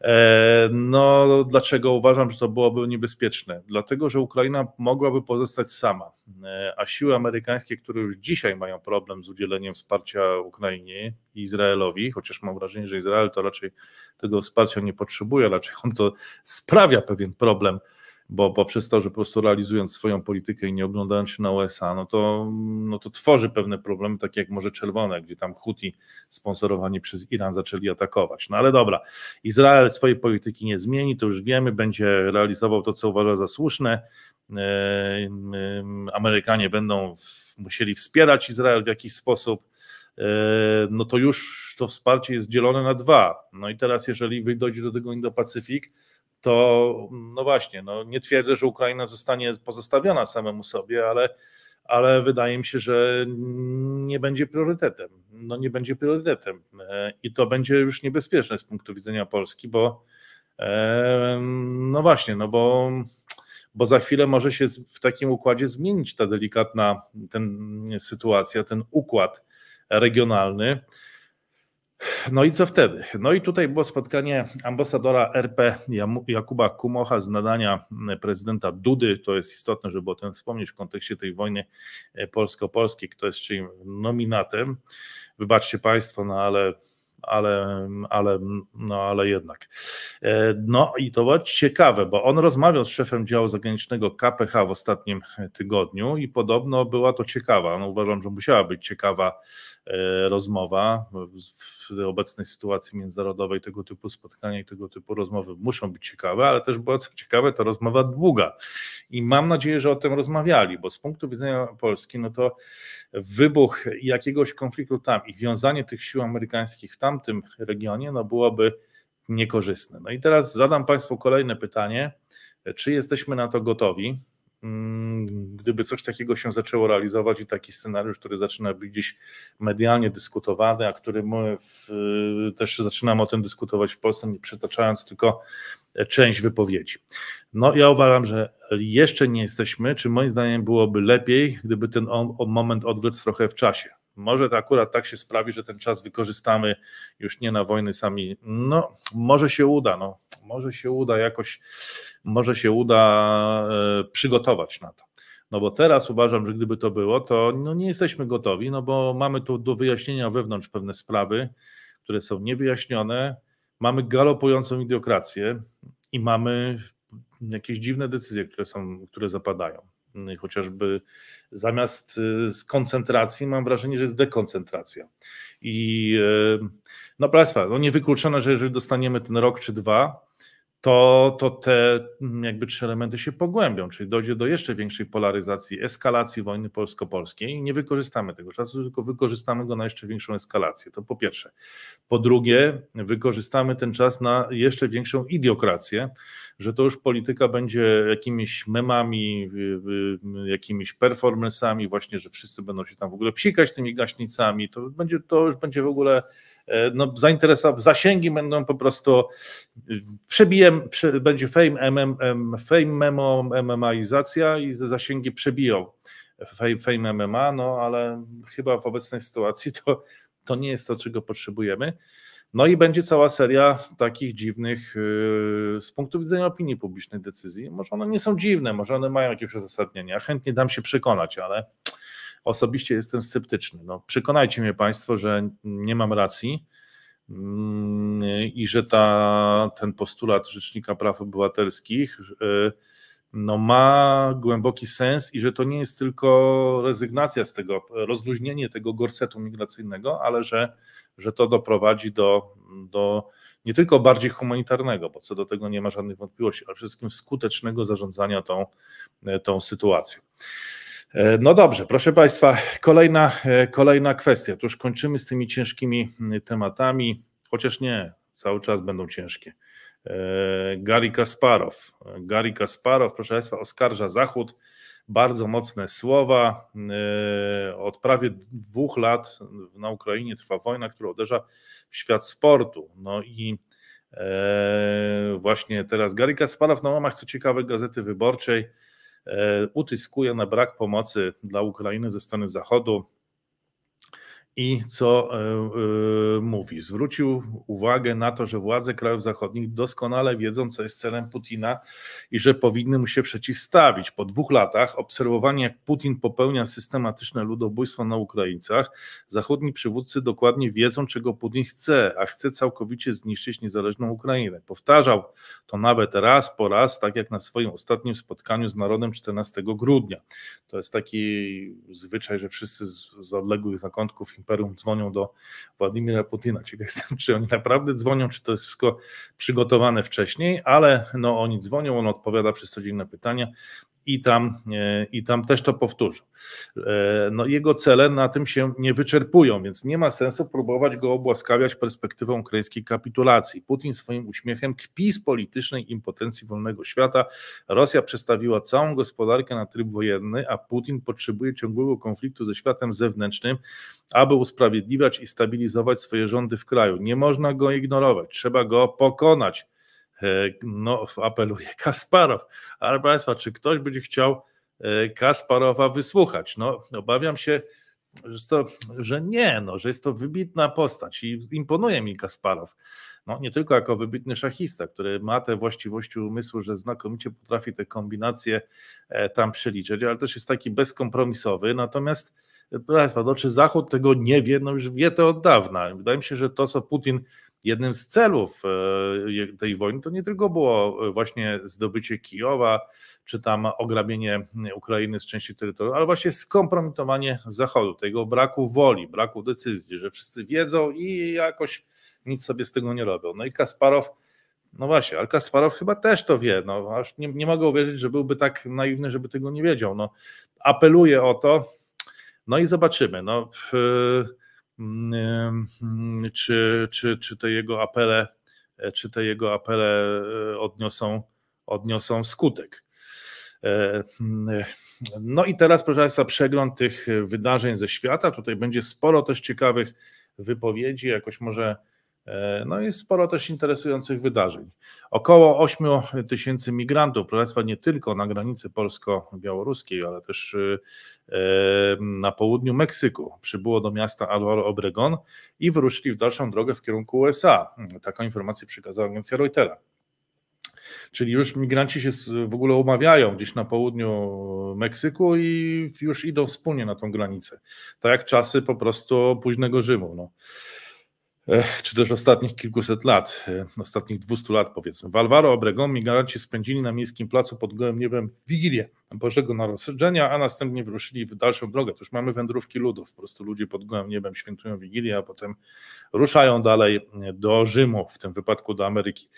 E, no, dlaczego uważam, że to byłoby niebezpieczne? Dlatego, że Ukraina mogłaby pozostać sama, e, a siły amerykańskie, które już dzisiaj mają problem z udzieleniem wsparcia Ukrainie i Izraelowi, chociaż mam wrażenie, że Izrael to raczej tego wsparcia nie potrzebuje, raczej on to sprawia pewien problem bo poprzez to, że po prostu realizując swoją politykę i nie oglądając się na USA, no to, no to tworzy pewne problemy, takie jak Morze Czerwone, gdzie tam Huti sponsorowani przez Iran zaczęli atakować. No ale dobra, Izrael swojej polityki nie zmieni, to już wiemy, będzie realizował to, co uważa za słuszne. E, e, Amerykanie będą musieli wspierać Izrael w jakiś sposób e, no to już to wsparcie jest dzielone na dwa. No i teraz, jeżeli dojdzie do tego Indo-Pacyfik, to no właśnie, no nie twierdzę, że Ukraina zostanie pozostawiona samemu sobie, ale, ale wydaje mi się, że nie będzie priorytetem. No nie będzie priorytetem e, i to będzie już niebezpieczne z punktu widzenia Polski, bo e, no właśnie, no bo bo za chwilę może się w takim układzie zmienić ta delikatna ten, sytuacja, ten układ regionalny. No i co wtedy? No i tutaj było spotkanie ambasadora RP Jakuba Kumocha z nadania e, prezydenta Dudy. To jest istotne, żeby o tym wspomnieć w kontekście tej wojny e, polsko-polskiej, kto jest czyim nominatem. Wybaczcie Państwo, no ale ale, ale, no, ale jednak. E, no i to było ciekawe, bo on rozmawiał z szefem działu zagranicznego KPH w ostatnim tygodniu i podobno była to ciekawa. No, uważam, że musiała być ciekawa E, rozmowa. W obecnej sytuacji międzynarodowej tego typu spotkania i tego typu rozmowy muszą być ciekawe, ale też była co ciekawe, to rozmowa długa. I mam nadzieję, że o tym rozmawiali, bo z punktu widzenia Polski, no to wybuch jakiegoś konfliktu tam i wiązanie tych sił amerykańskich w tamtym regionie, no byłoby niekorzystne. No i teraz zadam Państwu kolejne pytanie. Czy jesteśmy na to gotowi? Mm, gdyby coś takiego się zaczęło realizować i taki scenariusz, który zaczyna być gdzieś medialnie dyskutowany, a który my w, też zaczynamy o tym dyskutować w Polsce, nie przetaczając tylko część wypowiedzi. No ja uważam, że jeszcze nie jesteśmy, czy moim zdaniem byłoby lepiej, gdyby ten moment odwrócić trochę w czasie. Może to akurat tak się sprawi, że ten czas wykorzystamy już nie na wojny sami. No, może się uda, no, może się uda jakoś może się uda e, przygotować na to. No bo teraz uważam, że gdyby to było, to no nie jesteśmy gotowi, no bo mamy tu do wyjaśnienia wewnątrz pewne sprawy, które są niewyjaśnione, mamy galopującą idiokrację i mamy jakieś dziwne decyzje, które, są, które zapadają. Chociażby zamiast e, z koncentracji mam wrażenie, że jest dekoncentracja. I e, no, Państwa, no niewykluczone, że jeżeli dostaniemy ten rok czy dwa, to, to te mm, jakby trzy elementy się pogłębią, czyli dojdzie do jeszcze większej polaryzacji, eskalacji wojny polsko-polskiej i nie wykorzystamy tego czasu, tylko wykorzystamy go na jeszcze większą eskalację. To po pierwsze. Po drugie, wykorzystamy ten czas na jeszcze większą idiokrację, że to już polityka będzie jakimiś memami, jakimiś performance'ami, właśnie, że wszyscy będą się tam w ogóle psikać tymi gaśnicami, to, będzie, to już będzie w ogóle E, no, zasięgi będą po prostu przebijem, prze, będzie fame, MM, fame memo, MMAizacja i zasięgi przebiją fame, fame MMA, no ale chyba w obecnej sytuacji to, to nie jest to, czego potrzebujemy. No i będzie cała seria takich dziwnych y, z punktu widzenia opinii publicznej decyzji. Może one nie są dziwne, może one mają jakieś uzasadnienie. Ja chętnie dam się przekonać, ale osobiście jestem sceptyczny. No, przekonajcie mnie Państwo, że nie mam racji mm, i że ta, ten postulat Rzecznika Praw Obywatelskich no, ma głęboki sens i że to nie jest tylko rezygnacja z tego, rozluźnienie tego gorsetu migracyjnego, ale że, że to doprowadzi do, do nie tylko bardziej humanitarnego, bo co do tego nie ma żadnych wątpliwości, ale przede wszystkim skutecznego zarządzania tą, tą sytuacją. E, no dobrze, proszę Państwa, kolejna, e, kolejna kwestia. Tuż kończymy z tymi ciężkimi mm, tematami, chociaż nie, cały czas będą ciężkie. E, Gary Kasparow. Gary Kasparow, proszę Państwa, oskarża Zachód. Bardzo mocne słowa. Od prawie dwóch lat na Ukrainie trwa wojna, która uderza w świat sportu. No i właśnie teraz Gary Kasparow na no, łamach, co ciekawe, Gazety Wyborczej E, utyskuje na brak pomocy dla Ukrainy ze strony Zachodu i co e, e, mówi. Zwrócił uwagę na to, że władze krajów zachodnich doskonale wiedzą, co jest celem Putina i że powinny mu się przeciwstawić. Po dwóch latach obserwowania, jak Putin popełnia systematyczne ludobójstwo na Ukraińcach, zachodni przywódcy dokładnie wiedzą, czego Putin chce, a chce całkowicie zniszczyć niezależną Ukrainę. Powtarzał to nawet raz po raz, tak jak na swoim ostatnim spotkaniu z narodem 14 grudnia. To jest taki zwyczaj, że wszyscy z odległych zakątków imperium dzwonią do Władimira Putina. Ciekaw jestem, czy oni naprawdę dzwonią, czy to jest wszystko przygotowane wcześniej, ale no oni dzwonią, on odpowiada przez codzienne pytania i tam, e, i tam też to powtórzył. E, no, jego cele na tym się nie wyczerpują, więc nie ma sensu próbować go obłaskawiać perspektywą ukraińskiej kapitulacji. Putin swoim uśmiechem kpi z politycznej impotencji wolnego świata. Rosja przestawiła całą gospodarkę na tryb wojenny, a Putin potrzebuje ciągłego konfliktu ze światem zewnętrznym, aby usprawiedliwiać i stabilizować swoje rządy w kraju. Nie można go ignorować, trzeba go pokonać E, no, apeluje Kasparow. Ale Państwa, czy ktoś będzie chciał e, Kasparowa wysłuchać? No, obawiam się, że, to, że nie, no, że jest to wybitna postać i imponuje mi Kasparow. No, nie tylko jako wybitny szachista, który ma te właściwości umysłu, że znakomicie potrafi te kombinacje e, tam przeliczyć, ale też jest taki bezkompromisowy. Natomiast Państwa, no, czy Zachód tego nie wie? No już wie to od dawna. Wydaje mi się, że to, co Putin Jednym z celów e, tej wojny to nie tylko było e, właśnie zdobycie Kijowa, czy tam ograbienie Ukrainy z części terytorium, ale właśnie skompromitowanie Zachodu, tego braku woli, braku decyzji, że wszyscy wiedzą i jakoś nic sobie z tego nie robią. No i Kasparow, no właśnie, ale Kasparow chyba też to wie, no aż nie, nie mogę uwierzyć, że byłby tak naiwny, żeby tego nie wiedział. No, apeluję o to, no i zobaczymy. No, yy, czy, czy, czy te jego apele, e, czy te jego apele e, odniosą, odniosą skutek. E, no i teraz, proszę Państwa, przegląd tych wydarzeń ze świata. Tutaj będzie sporo też ciekawych wypowiedzi. Jakoś może E, no i sporo też interesujących wydarzeń. Około 8 tysięcy migrantów, proszę Państwa, nie tylko na granicy polsko-białoruskiej, ale też e, e, na południu Meksyku przybyło do miasta Alvaro Obregón i wyruszyli w dalszą drogę w kierunku USA. Taką informację przekazała agencja Reutera. Czyli już migranci się w ogóle umawiają gdzieś na południu Meksyku i już idą wspólnie na tą granicę. Tak jak czasy po prostu późnego Rzymu. No czy też ostatnich kilkuset lat, e, ostatnich dwustu lat powiedzmy. Walvaro Obregon, migranci spędzili na miejskim placu pod gołym niebem w Wigilię Bożego Narodzenia, a następnie wrócili w dalszą drogę. To już mamy wędrówki ludów, po prostu ludzie pod gołym niebem świętują Wigilię, a potem ruszają dalej do Rzymu, w tym wypadku do Ameryki.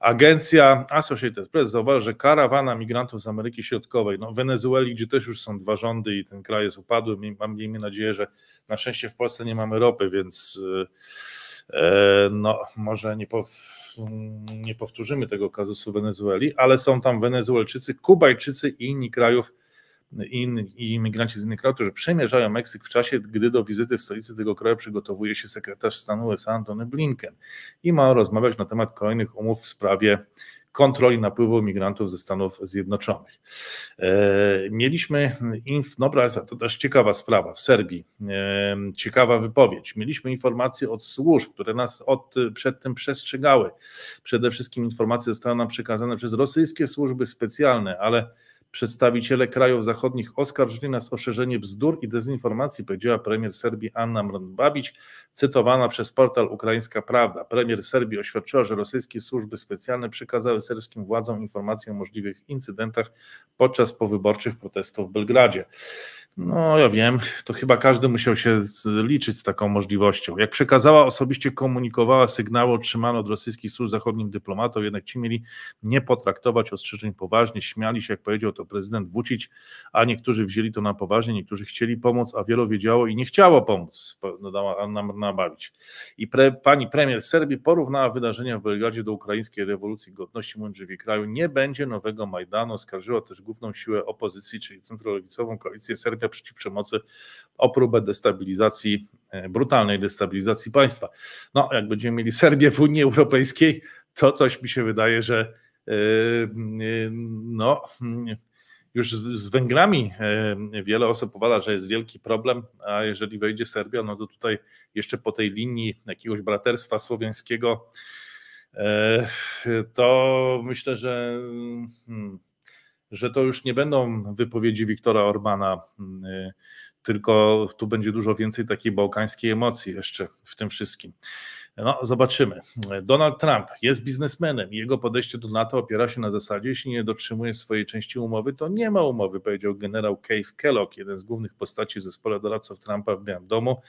Agencja Associated Press zauważyła, że karawana migrantów z Ameryki Środkowej, no Wenezueli, gdzie też już są dwa rządy i ten kraj jest upadły, mam miejmy nadzieję, że na szczęście w Polsce nie mamy ropy, więc y, E, no, może nie, pow, nie powtórzymy tego kazusu Wenezueli, ale są tam Wenezuelczycy, Kubajczycy i inni krajów, in, i imigranci z innych krajów, którzy przemierzają Meksyk w czasie, gdy do wizyty w stolicy tego kraju przygotowuje się sekretarz stanu USA Antony Blinken i ma rozmawiać na temat kolejnych umów w sprawie kontroli napływu migrantów ze Stanów Zjednoczonych. E, mieliśmy, no to też ciekawa sprawa w Serbii, e, ciekawa wypowiedź. Mieliśmy informacje od służb, które nas od, przed tym przestrzegały. Przede wszystkim informacje zostały nam przekazane przez rosyjskie służby specjalne, ale Przedstawiciele krajów zachodnich oskarżyli nas o szerzenie bzdur i dezinformacji, powiedziała premier Serbii Anna Mrnbabić, cytowana przez portal Ukraińska Prawda. Premier Serbii oświadczyła, że rosyjskie służby specjalne przekazały serbskim władzom informacje o możliwych incydentach podczas powyborczych protestów w Belgradzie. No, ja wiem, to chyba każdy musiał się liczyć z taką możliwością. Jak przekazała, osobiście komunikowała sygnały otrzymane od rosyjskich służb zachodnich dyplomatów, jednak ci mieli nie potraktować ostrzeżeń poważnie, śmiali się, jak powiedział to prezydent Wucić, a niektórzy wzięli to na poważnie, niektórzy chcieli pomóc, a wielu wiedziało i nie chciało pomóc, dodała no, Anna Nabawić. I pre, pani premier Serbii porównała wydarzenia w Belgradzie do ukraińskiej rewolucji godności mądrzewi kraju. Nie będzie nowego Majdanu, skarżyła też główną siłę opozycji, czyli centrolewicową koalicję Serbia przeciw przemocy o próbę destabilizacji, e, brutalnej destabilizacji państwa. No, jak będziemy mieli Serbię w Unii Europejskiej, to coś mi się wydaje, że e, e, no, już z, z Węgrami e, wiele osób powala, że jest wielki problem, a jeżeli wejdzie Serbia, no to tutaj jeszcze po tej linii jakiegoś braterstwa słowiańskiego, e, to myślę, że, hmm, że to już nie będą wypowiedzi Wiktora Orbana, hmm, e, tylko tu będzie dużo więcej takiej bałkańskiej emocji jeszcze w tym wszystkim. No, zobaczymy. Donald Trump jest biznesmenem i jego podejście do NATO opiera się na zasadzie, jeśli nie dotrzymuje swojej części umowy, to nie ma umowy, powiedział generał Cave Kellogg, jeden z głównych postaci w zespole doradców Trumpa w Białym Domu.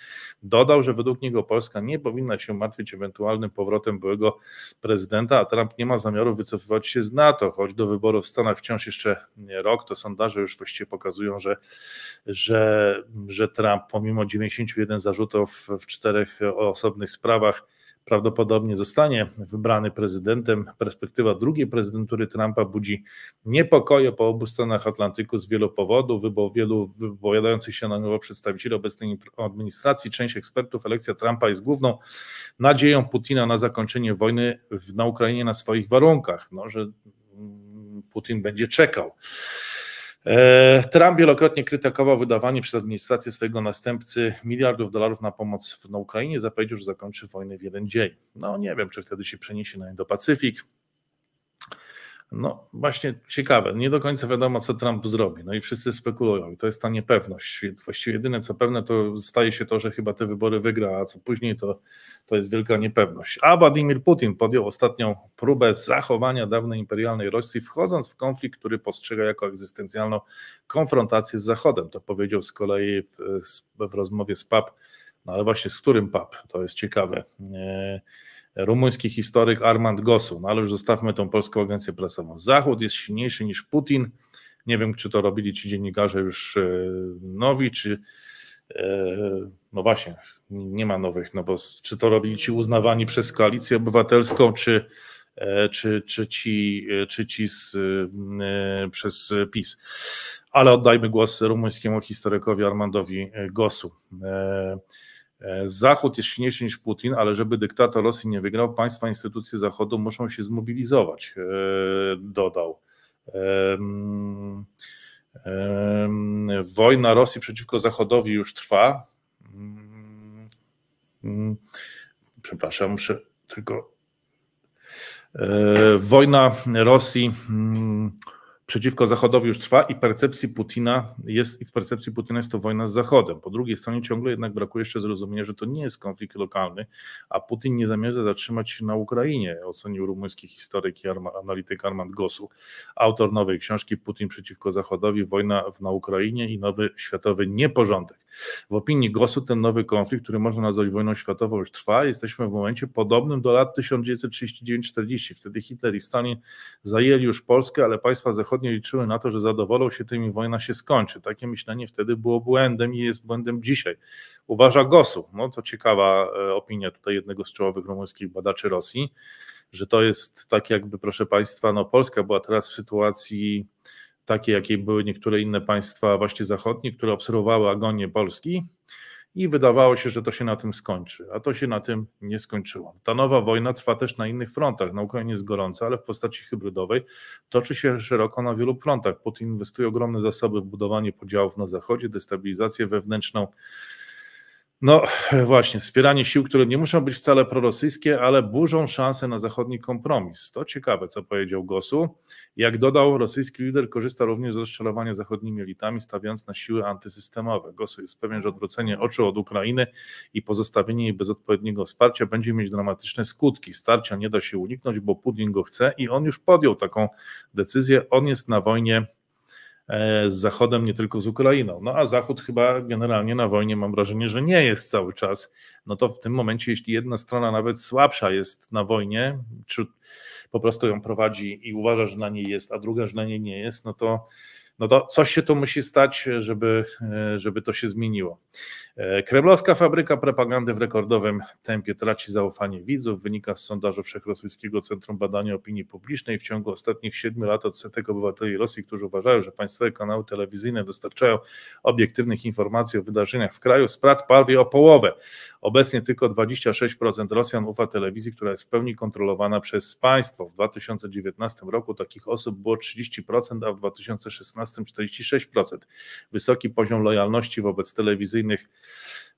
Dodał, że według niego Polska nie powinna się martwić ewentualnym powrotem byłego prezydenta, a Trump nie ma zamiaru wycofywać się z NATO, choć do wyborów w Stanach wciąż jeszcze rok, to sondaże już właściwie pokazują, że, że, że Trump pomimo 91 zarzutów w czterech osobnych sprawach prawdopodobnie zostanie wybrany prezydentem, perspektywa drugiej prezydentury Trumpa budzi niepokoje po obu stronach Atlantyku z wielu powodów, bo wielu wypowiadających się na nowo przedstawicieli obecnej administracji, część ekspertów, elekcja Trumpa jest główną nadzieją Putina na zakończenie wojny na Ukrainie na swoich warunkach, no, że mm, Putin będzie czekał. E, Trump wielokrotnie krytykował wydawanie przez administrację swojego następcy miliardów dolarów na pomoc na Ukrainie. Zapowiedział, że zakończy wojnę w jeden dzień. No nie wiem, czy wtedy się przeniesie na Indo-Pacyfik. No właśnie ciekawe, nie do końca wiadomo, co Trump zrobi. No i wszyscy spekulują, i to jest ta niepewność. Właściwie jedyne co pewne, to staje się to, że chyba te wybory wygra, a co później, to, to jest wielka niepewność. A Władimir Putin podjął ostatnią próbę zachowania dawnej imperialnej Rosji, wchodząc w konflikt, który postrzega jako egzystencjalną konfrontację z Zachodem. To powiedział z kolei w, w rozmowie z PAP, no ale właśnie z którym PAP, to jest ciekawe. Eee, rumuński historyk Armand Gosu, no ale już zostawmy tą polską agencję prasową. Zachód jest silniejszy niż Putin. Nie wiem, czy to robili ci dziennikarze już e, nowi, czy e, no właśnie, nie ma nowych, no bo czy to robili ci uznawani przez koalicję obywatelską, czy, e, czy, czy ci, czy ci z, przez PiS. Ale oddajmy głos rumuńskiemu historykowi Armandowi Gosu. E, Zachód jest silniejszy niż Putin, ale żeby dyktator Rosji nie wygrał, państwa, instytucje Zachodu muszą się zmobilizować, e, dodał. E, mm, wojna Rosji przeciwko Zachodowi już trwa. Mm, mm, przepraszam, muszę tylko. Wojna Rosji przeciwko Zachodowi już trwa i percepcji Putina jest i w percepcji Putina jest to wojna z Zachodem. Po drugiej stronie ciągle jednak brakuje jeszcze zrozumienia, że to nie jest konflikt lokalny, a Putin nie zamierza zatrzymać się na Ukrainie, ocenił rumuński historyk i analityk Armand Gosu, autor nowej książki Putin przeciwko Zachodowi, wojna na Ukrainie i nowy światowy nieporządek. W opinii Gosu ten nowy konflikt, który można nazwać wojną światową, już trwa. Jesteśmy w momencie podobnym do lat 1939-40. Wtedy Hitler i Stalin zajęli już Polskę, ale państwa zachodnie liczyły na to, że zadowolą się tym i wojna się skończy. Takie myślenie wtedy było błędem i jest błędem dzisiaj. Uważa Gosu, no to ciekawa e, opinia tutaj jednego z czołowych rumuńskich badaczy Rosji, że to jest tak jakby, proszę Państwa, no Polska była teraz w sytuacji takiej, jakiej były niektóre inne państwa właśnie zachodnie, które obserwowały agonię Polski i wydawało się, że to się na tym skończy, a to się na tym nie skończyło. Ta nowa wojna trwa też na innych frontach. Na Ukrainie jest gorąca, ale w postaci hybrydowej toczy się szeroko na wielu frontach. Putin inwestuje ogromne zasoby w budowanie podziałów na Zachodzie, destabilizację wewnętrzną no właśnie, wspieranie sił, które nie muszą być wcale prorosyjskie, ale burzą szanse na zachodni kompromis. To ciekawe, co powiedział Gosu. Jak dodał, rosyjski lider korzysta również z rozczarowania zachodnimi elitami, stawiając na siły antysystemowe. Gosu jest pewien, że odwrócenie oczu od Ukrainy i pozostawienie jej bez odpowiedniego wsparcia będzie mieć dramatyczne skutki. Starcia nie da się uniknąć, bo Putin go chce i on już podjął taką decyzję. On jest na wojnie E, z Zachodem, nie tylko z Ukrainą. No a Zachód chyba generalnie na wojnie mam wrażenie, że nie jest cały czas. No to w tym momencie, jeśli jedna strona nawet słabsza jest na wojnie, czy po prostu ją prowadzi i uważa, że na niej jest, a druga, że na niej nie jest, no to no to coś się tu musi stać, żeby, żeby to się zmieniło. E, Kremlowska fabryka propagandy w rekordowym tempie traci zaufanie widzów, wynika z sondażu Wszechrosyjskiego Centrum Badania Opinii Publicznej. W ciągu ostatnich siedmiu lat odsetek obywateli Rosji, którzy uważają, że państwowe kanały telewizyjne dostarczają obiektywnych informacji o wydarzeniach w kraju, sprat prawie o połowę. Obecnie tylko 26% Rosjan ufa telewizji, która jest w pełni kontrolowana przez państwo. W 2019 roku takich osób było 30%, a w 2016 2015 46%. Wysoki poziom lojalności wobec telewizyjnych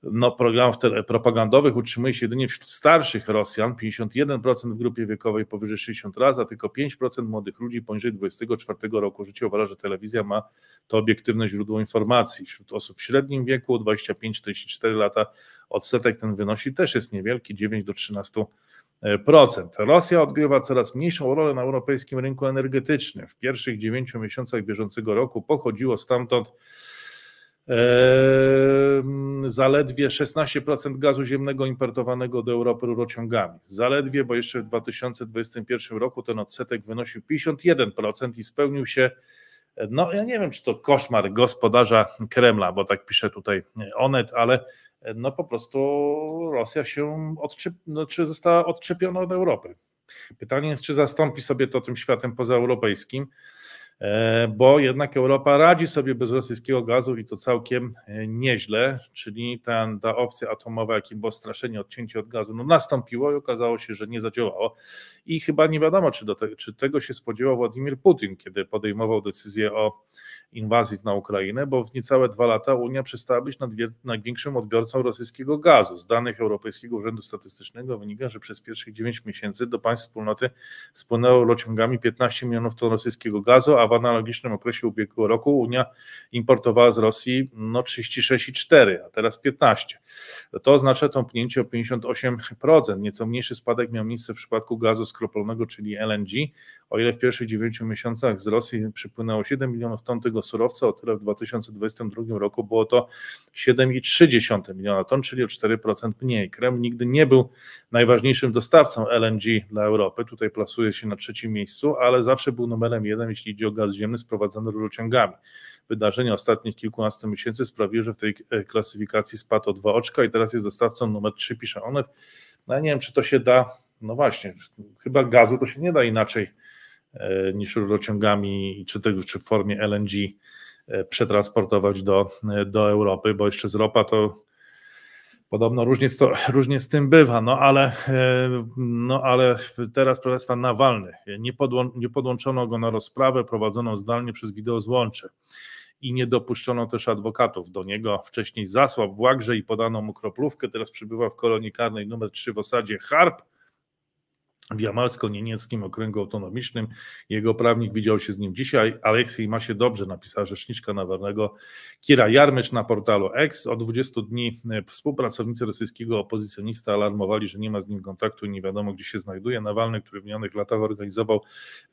no, programów propagandowych utrzymuje się jedynie wśród starszych Rosjan, 51% w grupie wiekowej powyżej 60 lat, a tylko 5% młodych ludzi poniżej 24 roku życia uważa, że telewizja ma to obiektywne źródło informacji. Wśród osób w średnim wieku 25-44 lata odsetek ten wynosi też jest niewielki, 9 do 13%. Rosja odgrywa coraz mniejszą rolę na europejskim rynku energetycznym. W pierwszych dziewięciu miesiącach bieżącego roku pochodziło stamtąd zaledwie 16% gazu ziemnego importowanego do Europy rurociągami. Zaledwie, bo jeszcze w 2021 roku ten odsetek wynosił 51% i spełnił się no, ja nie wiem, czy to koszmar gospodarza Kremla, bo tak pisze tutaj Onet, ale no po prostu Rosja się odczep, znaczy no, została odczepiona od Europy. Pytanie jest, czy zastąpi sobie to tym światem pozaeuropejskim. E, bo jednak Europa radzi sobie bez rosyjskiego gazu i to całkiem e, nieźle, czyli ta, ta opcja atomowa, jakim było straszenie, odcięcie od gazu, no nastąpiło i okazało się, że nie zadziałało. I chyba nie wiadomo, czy, te, czy tego się spodziewał Władimir Putin, kiedy podejmował decyzję o inwazji na Ukrainę, bo w niecałe dwa lata Unia przestała być największym odbiorcą rosyjskiego gazu. Z danych Europejskiego Urzędu Statystycznego wynika, że przez pierwszych 9 miesięcy do państw wspólnoty spłynęło lociągami 15 milionów ton rosyjskiego gazu, a w analogicznym okresie ubiegłego roku Unia importowała z Rosji no 36,4, a teraz 15. To oznacza tąpnięcie o 58%. Nieco mniejszy spadek miał miejsce w przypadku gazu skroplonego, czyli LNG. O ile w pierwszych 9 miesiącach z Rosji przypłynęło 7 milionów ton tego surowca, o tyle w 2022 roku było to 7,3 miliona ton, czyli o 4% mniej. Kreml nigdy nie był najważniejszym dostawcą LNG dla Europy, tutaj plasuje się na trzecim miejscu, ale zawsze był numerem jeden, jeśli idzie o gaz ziemny sprowadzany rurociągami. Wydarzenia ostatnich kilkunastu miesięcy sprawiły, że w tej e, klasyfikacji spadł o dwa oczka i teraz jest dostawcą numer 3, pisze Onet. No ja nie wiem, czy to się da, no właśnie, chyba gazu to się nie da inaczej E, niż rurociągami, czy, czy w formie LNG e, przetransportować do, do Europy, bo jeszcze z ropa to podobno różnie z, to, różnie z tym bywa, no ale, e, no ale teraz profesor Nawalny, nie, nie podłączono go na rozprawę prowadzoną zdalnie przez wideozłącze i nie dopuszczono też adwokatów do niego. Wcześniej zasłab w Łagrze i podano mu kroplówkę, teraz przybywa w kolonii karnej numer 3 w osadzie Harp, w jamalsko-niemieckim okręgu autonomicznym. Jego prawnik widział się z nim dzisiaj. Aleksiej ma się dobrze, napisała rzeczniczka Nawarnego Kira Jarmysz na portalu X. Od 20 dni e, współpracownicy rosyjskiego opozycjonista alarmowali, że nie ma z nim kontaktu i nie wiadomo, gdzie się znajduje. Nawalny, który w minionych latach organizował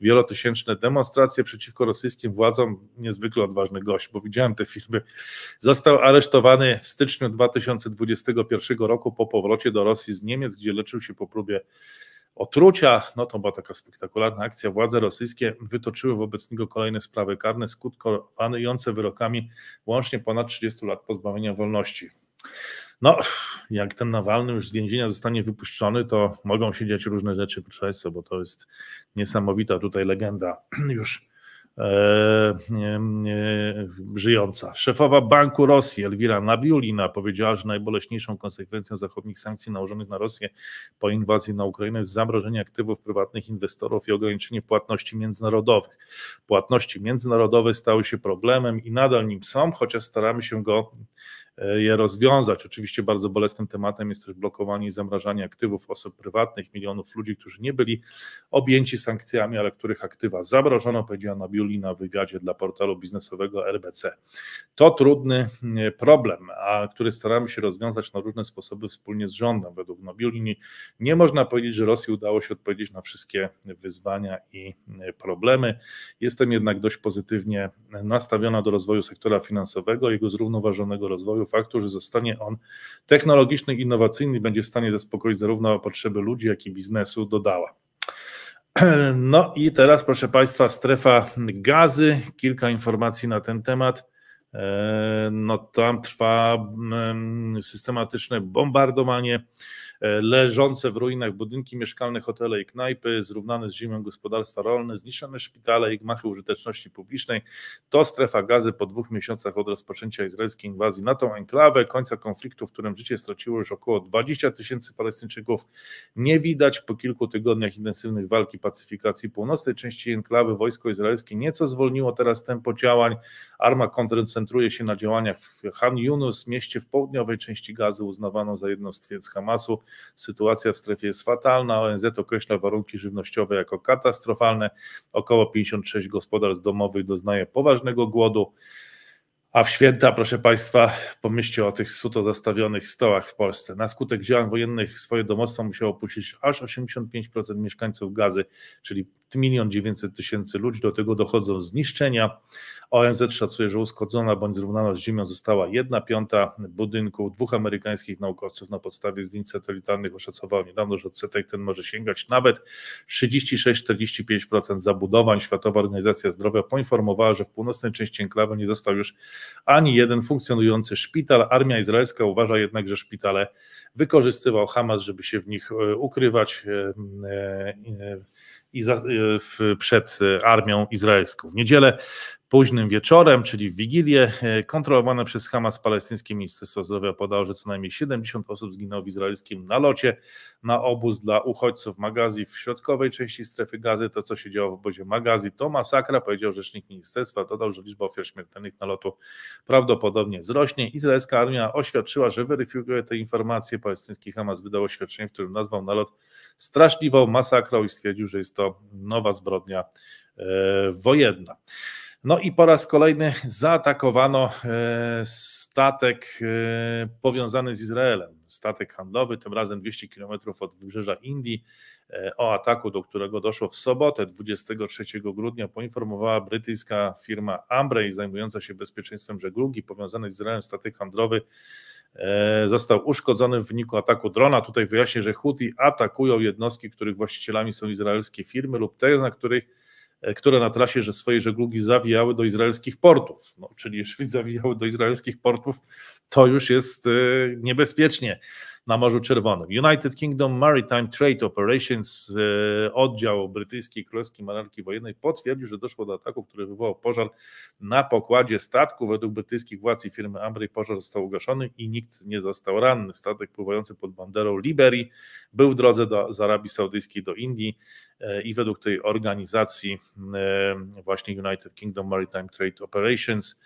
wielotysięczne demonstracje przeciwko rosyjskim władzom, niezwykle odważny gość, bo widziałem te filmy, został aresztowany w styczniu 2021 roku po powrocie do Rosji z Niemiec, gdzie leczył się po próbie otrucia. No to była taka spektakularna akcja. Władze rosyjskie wytoczyły wobec niego kolejne sprawy karne, skutkujące wyrokami łącznie ponad 30 lat pozbawienia wolności. No, jak ten Nawalny już z więzienia zostanie wypuszczony, to mogą się dziać różne rzeczy, proszę Państwa, bo to jest niesamowita tutaj legenda już E, żyjąca. Szefowa Banku Rosji Elwira Nabiulina powiedziała, że najboleśniejszą konsekwencją zachodnich sankcji nałożonych na Rosję po inwazji na Ukrainę jest zamrożenie aktywów prywatnych inwestorów i ograniczenie płatności międzynarodowych. Płatności międzynarodowe stały się problemem i nadal nim są, chociaż staramy się go E, je rozwiązać. Oczywiście bardzo bolesnym tematem jest też blokowanie i zamrażanie aktywów osób prywatnych, milionów ludzi, którzy nie byli objęci sankcjami, ale których aktywa zamrożono, powiedziała Nabiuli na wywiadzie dla portalu biznesowego RBC. To trudny e, problem, a który staramy się rozwiązać na różne sposoby wspólnie z rządem. Według Nabiuli nie można powiedzieć, że Rosji udało się odpowiedzieć na wszystkie wyzwania i e, problemy. Jestem jednak dość pozytywnie nastawiona do rozwoju sektora finansowego, jego zrównoważonego rozwoju faktu, że zostanie on technologiczny, innowacyjny i będzie w stanie zaspokoić zarówno potrzeby ludzi, jak i biznesu, dodała. No i teraz, proszę Państwa, strefa gazy. Kilka informacji na ten temat. E, no tam trwa mm, systematyczne bombardowanie E, leżące w ruinach budynki mieszkalne, hotele i knajpy, zrównane z zimą gospodarstwa rolne, zniszczone szpitale i gmachy użyteczności publicznej. To strefa gazy po dwóch miesiącach od rozpoczęcia izraelskiej inwazji na tą enklawę, końca konfliktu, w którym życie straciło już około 20 tysięcy Palestyńczyków, nie widać po kilku tygodniach intensywnych walki pacyfikacji północnej części enklawy wojsko izraelskie nieco zwolniło teraz tempo działań. Arma koncentruje się na działaniach w Han Yunus, mieście w południowej części gazy uznawaną za jedną z twierdz Hamasu. Sytuacja w strefie jest fatalna. ONZ określa warunki żywnościowe jako katastrofalne. Około 56 gospodarstw domowych doznaje poważnego głodu. A w święta, proszę Państwa, pomyślcie o tych suto zastawionych stołach w Polsce. Na skutek działań wojennych swoje domostwa musiało opuścić aż 85% mieszkańców Gazy, czyli 1 900 tysięcy ludzi. Do tego dochodzą zniszczenia, ONZ szacuje, że uszkodzona bądź zrównana z Ziemią została 1 piąta budynku. Dwóch amerykańskich naukowców na podstawie zdjęć satelitarnych oszacowało niedawno, że odsetek ten może sięgać nawet 36-45% zabudowań. Światowa Organizacja Zdrowia poinformowała, że w północnej części enklawy nie został już ani jeden funkcjonujący szpital. Armia izraelska uważa jednak, że szpitale wykorzystywał Hamas, żeby się w nich e, ukrywać e, e, i za, w, przed armią izraelską. W niedzielę późnym wieczorem, czyli w Wigilię, e, kontrolowane przez Hamas palestyńskie Ministerstwo Zdrowia podało, że co najmniej 70 osób zginęło w izraelskim nalocie na obóz dla uchodźców magazji w środkowej części strefy gazy. To, co się działo w obozie magazji, to masakra, powiedział rzecznik ministerstwa. Dodał, że liczba ofiar śmiertelnych nalotu prawdopodobnie wzrośnie. Izraelska armia oświadczyła, że weryfikuje te informacje. Palestyński Hamas wydał oświadczenie, w którym nazwał nalot straszliwą masakrą i stwierdził, że jest to nowa zbrodnia e, wojenna. No i po raz kolejny zaatakowano e, statek e, powiązany z Izraelem, statek handlowy, tym razem 200 km od wybrzeża Indii. E, o ataku, do którego doszło w sobotę 23 grudnia, poinformowała brytyjska firma Ambrey, zajmująca się bezpieczeństwem żeglugi. Powiązany z Izraelem statek handlowy został uszkodzony w wyniku ataku drona. Tutaj wyjaśnię, że Houthi atakują jednostki, których właścicielami są izraelskie firmy lub te, na których E, które na trasie że swojej żeglugi zawijały do izraelskich portów. No, czyli jeżeli zawijały do izraelskich portów, to już jest e, niebezpiecznie na Morzu Czerwonym. United Kingdom Maritime Trade Operations, e, oddział brytyjskiej Królewskiej Marynarki Wojennej, potwierdził, że doszło do ataku, który wywołał pożar na pokładzie statku. Według brytyjskich władz i firmy Ambrey pożar został ugaszony i nikt nie został ranny. Statek pływający pod banderą Liberii był w drodze do, z Arabii Saudyjskiej do Indii e, i według tej organizacji e, właśnie United Kingdom Maritime Trade Operations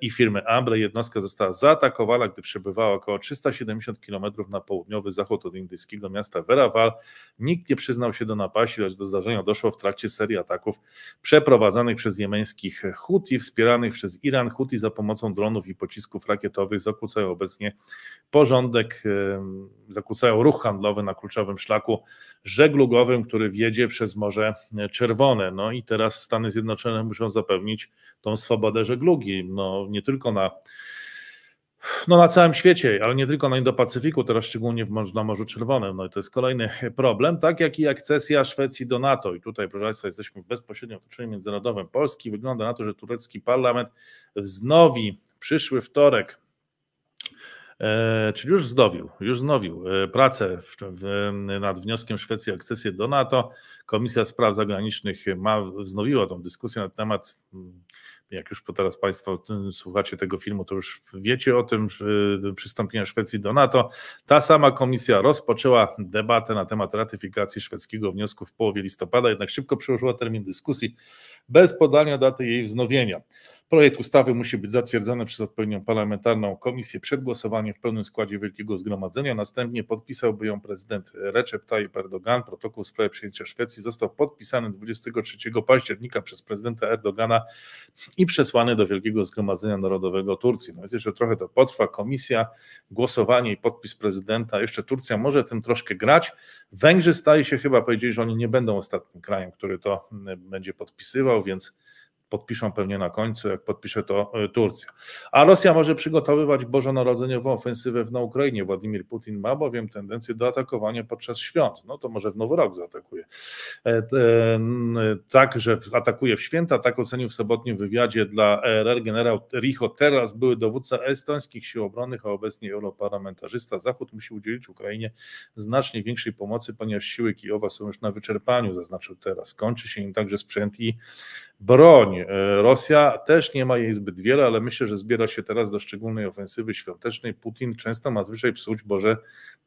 i firmy Ambre. Jednostka została zaatakowana, gdy przebywała około 370 km na południowy zachód od indyjskiego miasta Veraval. Nikt nie przyznał się do napaści, lecz do zdarzenia doszło w trakcie serii ataków przeprowadzanych przez jemeńskich Huti, wspieranych przez Iran. Huti za pomocą dronów i pocisków rakietowych zakłócają obecnie porządek, zakłócają ruch handlowy na kluczowym szlaku żeglugowym, który wjedzie przez Morze Czerwone. No i teraz Stany Zjednoczone muszą zapewnić tą swobodę żeglugową żeglugi, no, nie tylko na no na całym świecie, ale nie tylko na Indo-Pacyfiku, teraz szczególnie w, na Morzu Czerwonym. No i to jest kolejny problem, tak jak i akcesja Szwecji do NATO. I tutaj, proszę Państwa, jesteśmy w bezpośrednim otoczeniu międzynarodowym Polski. Wygląda na to, że turecki parlament wznowi przyszły wtorek, e, czyli już wznowił, już wznowił e, pracę w, w, nad wnioskiem Szwecji o akcesję do NATO. Komisja Spraw Zagranicznych ma, wznowiła tą dyskusję na temat jak już teraz Państwo y, słuchacie tego filmu, to już wiecie o tym, y, przystąpienia Szwecji do NATO. Ta sama komisja rozpoczęła debatę na temat ratyfikacji szwedzkiego wniosku w połowie listopada, jednak szybko przełożyła termin dyskusji bez podania daty jej wznowienia. Projekt ustawy musi być zatwierdzony przez odpowiednią parlamentarną komisję przed głosowaniem w pełnym składzie Wielkiego Zgromadzenia. Następnie podpisałby ją prezydent Recep Tayyip Erdogan. Protokół w sprawie przyjęcia Szwecji został podpisany 23 października przez prezydenta Erdogana i przesłany do Wielkiego Zgromadzenia Narodowego Turcji. No więc jeszcze trochę to potrwa. Komisja, głosowanie i podpis prezydenta. Jeszcze Turcja może tym troszkę grać. Węgrzy staje się chyba powiedzieli, że oni nie będą ostatnim krajem, który to będzie podpisywał, więc podpiszą pewnie na końcu, jak podpisze to e, Turcja. A Rosja może przygotowywać bożonarodzeniową ofensywę na Ukrainie. Władimir Putin ma bowiem tendencję do atakowania podczas świąt. No to może w nowy rok zaatakuje. E, e, tak, że atakuje w święta, tak ocenił w sobotnim wywiadzie dla RR generał Richo Teraz, były dowódca estońskich sił obronnych, a obecnie europarlamentarzysta. Zachód musi udzielić Ukrainie znacznie większej pomocy, ponieważ siły Kijowa są już na wyczerpaniu, zaznaczył Teraz. Kończy się im także sprzęt i broń. E, Rosja też nie ma jej zbyt wiele, ale myślę, że zbiera się teraz do szczególnej ofensywy świątecznej. Putin często ma zwyczaj psuć Boże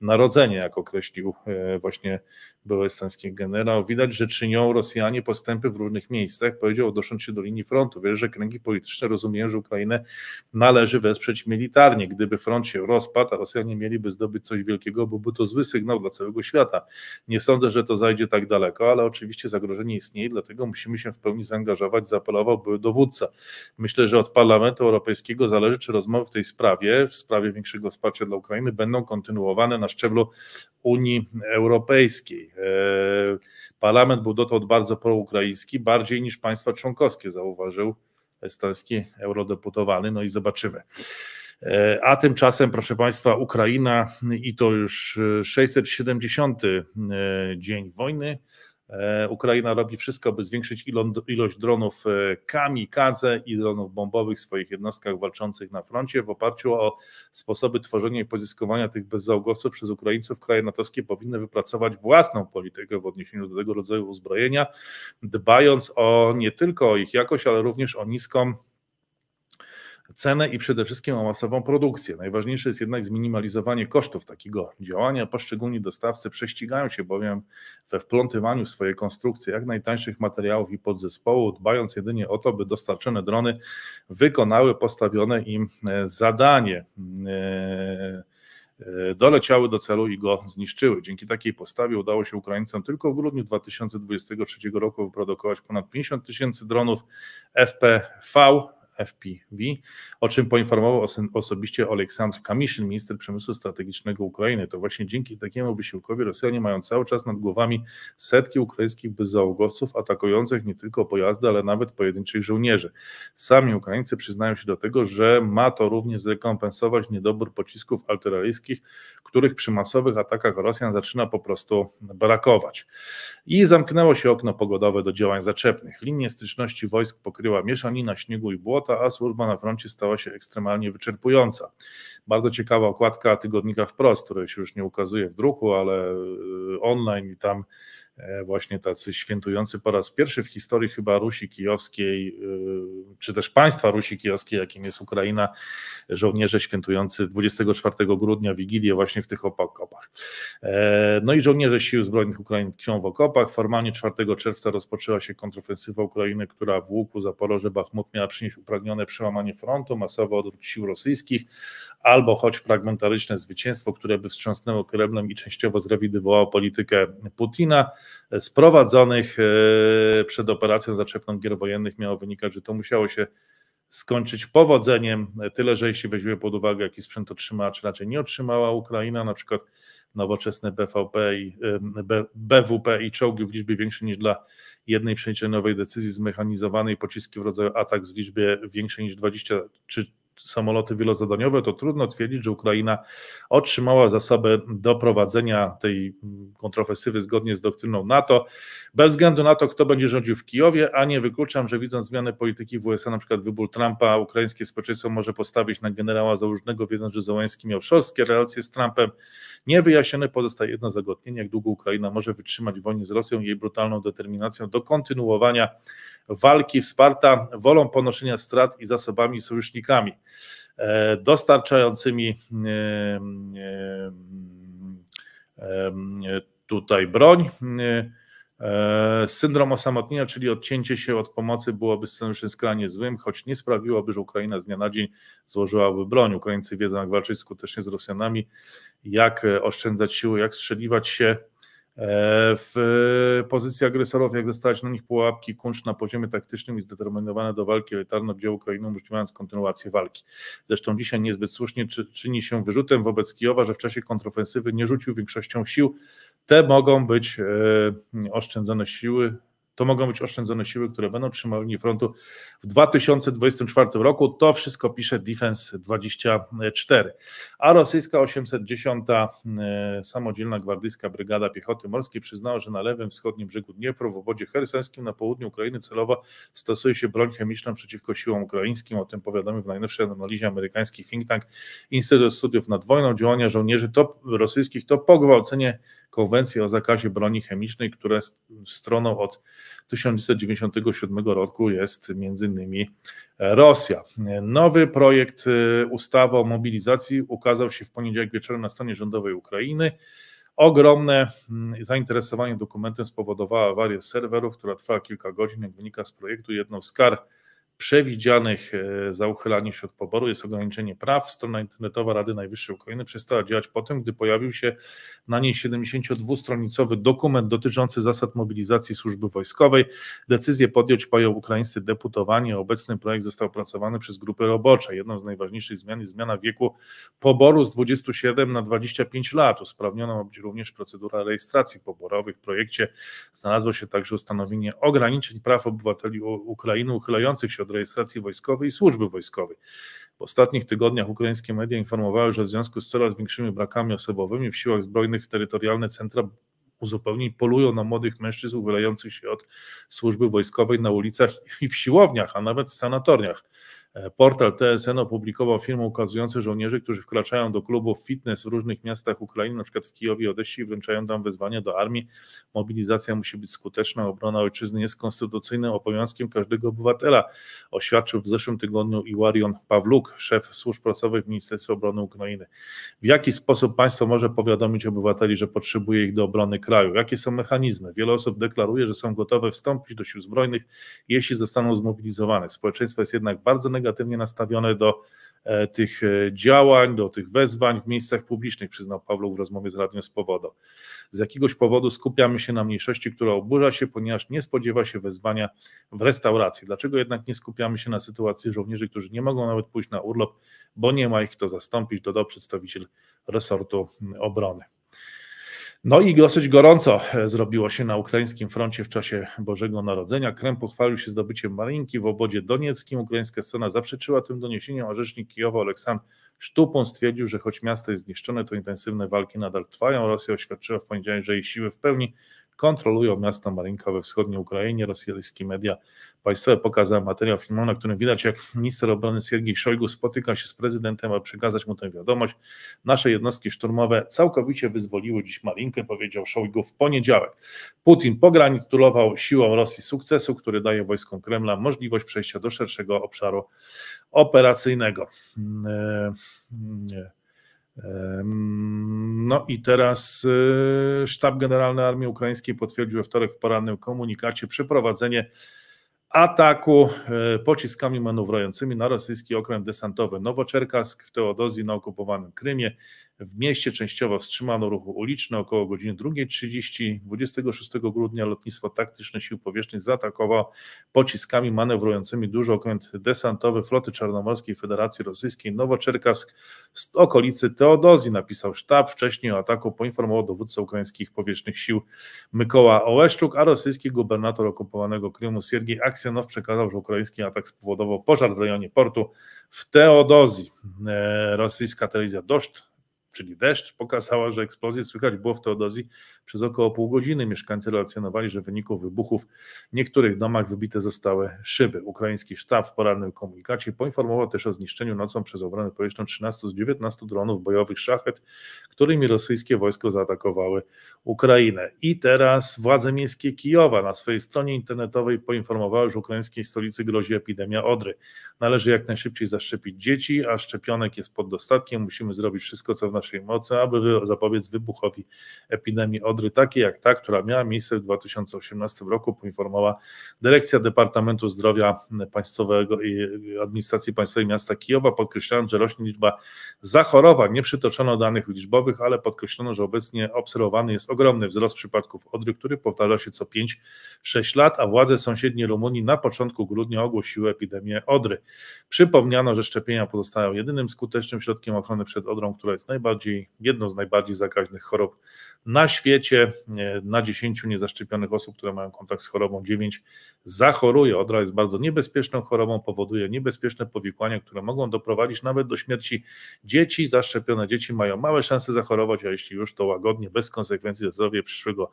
Narodzenie, jak określił e, właśnie były estoński generał. Widać, że czynią Rosjanie postępy w różnych miejscach. Powiedział, dosząc się do linii frontu. Wierzę, że kręgi polityczne rozumieją, że Ukrainę należy wesprzeć militarnie. Gdyby front się rozpadł, a Rosjanie mieliby zdobyć coś wielkiego, byłby to zły sygnał dla całego świata. Nie sądzę, że to zajdzie tak daleko, ale oczywiście zagrożenie istnieje, dlatego musimy się w pełni zaangażować, zaapelować zadeklarował były dowódca. Myślę, że od Parlamentu Europejskiego zależy, czy rozmowy w tej sprawie, w sprawie większego wsparcia dla Ukrainy, będą kontynuowane na szczeblu Unii Europejskiej. E, Parlament był dotąd bardzo proukraiński, bardziej niż państwa członkowskie, zauważył estoński eurodeputowany. No i zobaczymy. E, a tymczasem, proszę Państwa, Ukraina i to już 670 e, dzień wojny E, Ukraina robi wszystko, by zwiększyć ilość dronów e, kamikadze i dronów bombowych w swoich jednostkach walczących na froncie. W oparciu o sposoby tworzenia i pozyskiwania tych bezzałogowców przez Ukraińców, kraje natowskie powinny wypracować własną politykę w odniesieniu do tego rodzaju uzbrojenia, dbając o nie tylko o ich jakość, ale również o niską cenę i przede wszystkim o masową produkcję. Najważniejsze jest jednak zminimalizowanie kosztów takiego działania. Poszczególni dostawcy prześcigają się bowiem we wplątywaniu w swoje konstrukcje jak najtańszych materiałów i podzespołu, dbając jedynie o to, by dostarczone drony wykonały postawione im e, zadanie e, e, doleciały do celu i go zniszczyły. Dzięki takiej postawie udało się Ukraińcom tylko w grudniu 2023 roku wyprodukować ponad 50 tysięcy dronów FPV FPV, o czym poinformował osobiście Oleksandr Kamiszyn, minister przemysłu strategicznego Ukrainy. To właśnie dzięki takiemu wysiłkowi Rosjanie mają cały czas nad głowami setki ukraińskich bezzałogowców atakujących nie tylko pojazdy, ale nawet pojedynczych żołnierzy. Sami Ukraińcy przyznają się do tego, że ma to również zrekompensować niedobór pocisków artyleryjskich, których przy masowych atakach Rosjan zaczyna po prostu brakować. I zamknęło się okno pogodowe do działań zaczepnych. Linie styczności wojsk pokryła mieszanina śniegu i błota, robota, a służba na froncie stała się ekstremalnie wyczerpująca. Bardzo ciekawa okładka tygodnika wprost, który się już nie ukazuje w druku, ale y, online i tam E, właśnie tacy świętujący po raz pierwszy w historii chyba Rusi Kijowskiej, y, czy też państwa Rusi Kijowskiej, jakim jest Ukraina, żołnierze świętujący 24 grudnia Wigilię właśnie w tych okopach. E, no i żołnierze Sił Zbrojnych Ukrainy tkwią w okopach. Formalnie 4 czerwca rozpoczęła się kontrofensywa Ukrainy, która w Łuku, Zaporoże, Bachmut miała przynieść upragnione przełamanie frontu, masowy odwrót sił rosyjskich, albo choć fragmentaryczne zwycięstwo, które by wstrząsnęło Kremlem i częściowo zrewidywowało politykę Putina sprowadzonych e, przed operacją zaczepną gier wojennych miało wynikać, że to musiało się skończyć powodzeniem, e, tyle że jeśli weźmie pod uwagę, jaki sprzęt otrzymała, czy raczej nie otrzymała Ukraina, na przykład nowoczesne BVP i, BWP i czołgi w liczbie większej niż dla jednej przeliczeniowej decyzji zmechanizowanej, pociski w rodzaju atak w liczbie większej niż 20 czy samoloty wielozadaniowe, to trudno twierdzić, że Ukraina otrzymała zasoby do prowadzenia tej kontrofensywy zgodnie z doktryną NATO, bez względu na to, kto będzie rządził w Kijowie, a nie wykluczam, że widząc zmiany polityki w USA, na przykład wybór Trumpa, ukraińskie społeczeństwo może postawić na generała Załużnego, wiedząc, że Załęski miał szorstkie relacje z Trumpem. Niewyjaśnione pozostaje jedno zagotnienie, jak długo Ukraina może wytrzymać wojnę z Rosją i jej brutalną determinacją do kontynuowania walki wsparta wolą ponoszenia strat i zasobami sojusznikami. E, dostarczającymi e, e, tutaj broń. Syndrom osamotnienia, czyli odcięcie się od pomocy, byłoby scenariuszem skrajnie złym, choć nie sprawiłoby, że Ukraina z dnia na dzień złożyłaby broń. Ukraińcy wiedzą, jak walczyć skutecznie z Rosjanami, jak oszczędzać siły, jak strzeliwać się E, w e, pozycji agresorów, jak zostać na nich pułapki, kuncz na poziomie taktycznym i zdeterminowane do walki letarno, gdzie Ukrainę, umożliwiając kontynuację walki. Zresztą dzisiaj niezbyt słusznie czy, czyni się wyrzutem wobec Kijowa, że w czasie kontrofensywy nie rzucił większością sił. Te mogą być e, oszczędzone siły to mogą być oszczędzone siły, które będą trzymały linię frontu w 2024 roku. To wszystko pisze Defense 24. A rosyjska 810 e, Samodzielna Gwardyjska Brygada Piechoty Morskiej przyznała, że na lewym wschodnim brzegu Dniepru w obodzie hersońskim na południu Ukrainy celowo stosuje się broń chemiczną przeciwko siłom ukraińskim. O tym powiadomił w najnowszej analizie amerykański think tank Instytut Studiów nad Wojną. Działania żołnierzy to, rosyjskich to pogwałcenie konwencję o zakazie broni chemicznej, które stroną od 1997 roku jest między innymi e, Rosja. Nowy projekt e, ustawy o mobilizacji ukazał się w poniedziałek wieczorem na stronie rządowej Ukrainy. Ogromne mm, zainteresowanie dokumentem spowodowała awarię serwerów, która trwała kilka godzin. Jak wynika z projektu, jedną z kar przewidzianych e, za uchylanie się od poboru jest ograniczenie praw. Strona internetowa Rady Najwyższej Ukrainy przestała działać po tym, gdy pojawił się na niej 72-stronicowy dokument dotyczący zasad mobilizacji służby wojskowej. Decyzję podjąć mają ukraińscy deputowani. Obecny projekt został opracowany przez grupy robocze. Jedną z najważniejszych zmian jest zmiana wieku poboru z 27 na 25 lat. Usprawniona ma być również procedura rejestracji poborowych. W projekcie znalazło się także ustanowienie ograniczeń praw obywateli Ukrainy uchylających się od rejestracji wojskowej i służby wojskowej. W ostatnich tygodniach ukraińskie media informowały, że w związku z coraz większymi brakami osobowymi w siłach zbrojnych terytorialne centra uzupełnień polują na młodych mężczyzn wylających się od służby wojskowej na ulicach i w siłowniach, a nawet w sanatorniach. Portal TSN opublikował film ukazujący żołnierzy, którzy wkraczają do klubów fitness w różnych miastach Ukrainy, np. w Kijowie, Odeście i wręczają tam wezwania do armii. Mobilizacja musi być skuteczna, obrona ojczyzny jest konstytucyjnym obowiązkiem każdego obywatela, oświadczył w zeszłym tygodniu Iwarion Pawluk, szef służb prasowych Ministerstwa Obrony Ukrainy. W jaki sposób państwo może powiadomić obywateli, że potrzebuje ich do obrony kraju? Jakie są mechanizmy? Wiele osób deklaruje, że są gotowe wstąpić do sił zbrojnych, jeśli zostaną zmobilizowane. Społeczeństwo jest jednak bardzo negatywne negatywnie nastawione do e, tych e, działań, do tych wezwań w miejscach publicznych, przyznał Paweł w rozmowie z radiem z powodu. Z jakiegoś powodu skupiamy się na mniejszości, która oburza się, ponieważ nie spodziewa się wezwania w restauracji. Dlaczego jednak nie skupiamy się na sytuacji żołnierzy, którzy nie mogą nawet pójść na urlop, bo nie ma ich kto zastąpić, dodał przedstawiciel resortu obrony. No i dosyć gorąco e, zrobiło się na ukraińskim froncie w czasie Bożego Narodzenia. Krem pochwalił się zdobyciem Marinki w obodzie donieckim. Ukraińska strona zaprzeczyła tym doniesieniom, a rzecznik Kijowa Aleksandr Sztupun stwierdził, że choć miasto jest zniszczone, to intensywne walki nadal trwają. Rosja oświadczyła w poniedziałek, że jej siły w pełni kontrolują miasto Marinka we wschodniej Ukrainie. Rosyjskie media państwowe pokazały materiał filmowy, na którym widać, jak minister obrony Siergiej Szojgu spotyka się z prezydentem, aby przekazać mu tę wiadomość. Nasze jednostki szturmowe całkowicie wyzwoliły dziś Marinkę, powiedział Szojgu w poniedziałek. Putin pogranitulował siłą Rosji sukcesu, który daje wojskom Kremla możliwość przejścia do szerszego obszaru operacyjnego. Mm, e, mm, nie. No i teraz y, Sztab Generalny Armii Ukraińskiej potwierdził we wtorek w porannym komunikacie przeprowadzenie ataku y, pociskami manewrującymi na rosyjski okręt desantowy Nowoczerkask w Teodozji na okupowanym Krymie. W mieście częściowo wstrzymano ruch uliczny około godziny 2.30. 26 grudnia lotnictwo taktyczne sił powietrznych zaatakowało pociskami manewrującymi dużo, okręt desantowy floty czarnomorskiej Federacji Rosyjskiej Nowoczerkask z okolicy Teodozji, napisał sztab. Wcześniej o ataku poinformował dowódca ukraińskich powietrznych sił Mykoła Ołeszczuk, a rosyjski gubernator okupowanego Krymu Siergiej Aksjonow przekazał, że ukraiński atak spowodował pożar w rejonie portu w Teodozji. E, rosyjska telewizja Doszt czyli deszcz, pokazała, że eksplozję słychać było w Teodozji przez około pół godziny. Mieszkańcy relacjonowali, że w wyniku wybuchów w niektórych domach wybite zostały szyby. Ukraiński sztab w porannym komunikacie poinformował też o zniszczeniu nocą przez obronę powietrzną 13 z 19 dronów bojowych szachet, którymi rosyjskie wojsko zaatakowały Ukrainę. I teraz władze miejskie Kijowa na swojej stronie internetowej poinformowały, że ukraińskiej stolicy grozi epidemia odry. Należy jak najszybciej zaszczepić dzieci, a szczepionek jest pod dostatkiem. Musimy zrobić wszystko, co w naszym naszej mocy, aby zapobiec wybuchowi epidemii odry, takiej jak ta, która miała miejsce w 2018 roku, poinformowała dyrekcja Departamentu Zdrowia Państwowego i Administracji Państwowej Miasta Kijowa, podkreślając, że rośnie liczba zachorowań. Nie przytoczono danych liczbowych, ale podkreślono, że obecnie obserwowany jest ogromny wzrost przypadków odry, który powtarza się co 5-6 lat, a władze sąsiedniej Rumunii na początku grudnia ogłosiły epidemię odry. Przypomniano, że szczepienia pozostają jedynym skutecznym środkiem ochrony przed odrą, która jest najbardziej rodzi jedną z najbardziej zakaźnych chorób na świecie. Na 10 niezaszczepionych osób, które mają kontakt z chorobą 9, zachoruje. Odra jest bardzo niebezpieczną chorobą, powoduje niebezpieczne powikłania, które mogą doprowadzić nawet do śmierci dzieci. Zaszczepione dzieci mają małe szanse zachorować, a jeśli już, to łagodnie, bez konsekwencji dla zdrowia przyszłego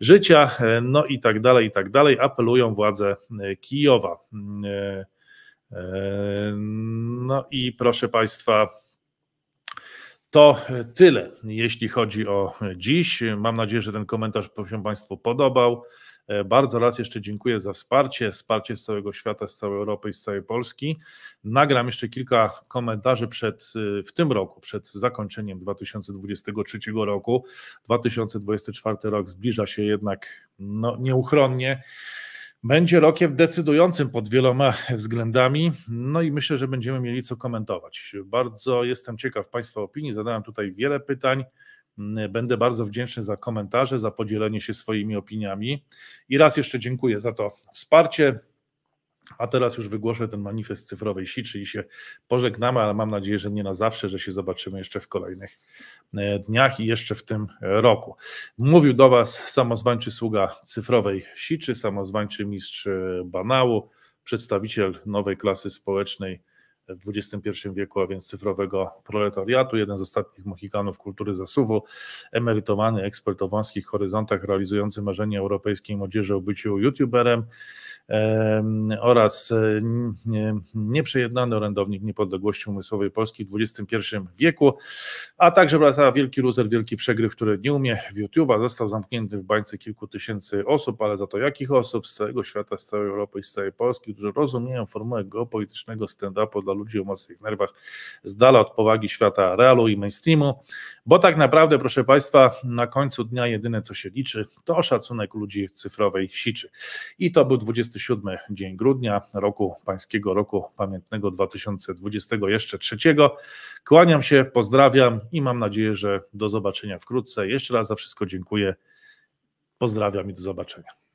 życia, e, no i tak dalej, i tak dalej. Apelują władze e, Kijowa. E, no i proszę Państwa, to tyle, jeśli chodzi o dziś. Mam nadzieję, że ten komentarz się Państwu podobał. Bardzo raz jeszcze dziękuję za wsparcie, wsparcie z całego świata, z całej Europy i z całej Polski. Nagram jeszcze kilka komentarzy przed, w tym roku, przed zakończeniem 2023 roku. 2024 rok zbliża się jednak no, nieuchronnie będzie rokiem decydującym pod wieloma względami, no i myślę, że będziemy mieli co komentować. Bardzo jestem ciekaw Państwa opinii, zadałem tutaj wiele pytań. Będę bardzo wdzięczny za komentarze, za podzielenie się swoimi opiniami. I raz jeszcze dziękuję za to wsparcie. A teraz już wygłoszę ten manifest cyfrowej siczy i się pożegnamy, ale mam nadzieję, że nie na zawsze, że się zobaczymy jeszcze w kolejnych e, dniach i jeszcze w tym e, roku. Mówił do Was samozwańczy sługa cyfrowej siczy, samozwańczy mistrz e, banału, przedstawiciel nowej klasy społecznej w XXI wieku, a więc cyfrowego proletariatu, jeden z ostatnich Mohikanów kultury zasuwu, emerytowany ekspert o wąskich horyzontach, realizujący marzenie europejskiej młodzieży o byciu youtuberem, oraz e, nieprzejednany orędownik niepodległości umysłowej Polski w XXI wieku, a także wraca wielki luzer, wielki przegryw, który nie umie w YouTube'a, został zamknięty w bańce kilku tysięcy osób, ale za to jakich osób z całego świata, z całej Europy i z całej Polski, którzy rozumieją formułę geopolitycznego stand-upu dla ludzi o mocnych nerwach z dala od powagi świata realu i mainstreamu, bo tak naprawdę, proszę Państwa, na końcu dnia jedyne co się liczy, to szacunek ludzi cyfrowej siczy. I to był 20 27 dzień grudnia roku pańskiego roku pamiętnego 2020 jeszcze trzeciego. Kłaniam się, pozdrawiam i mam nadzieję, że do zobaczenia wkrótce. Jeszcze raz za wszystko dziękuję. Pozdrawiam i do zobaczenia.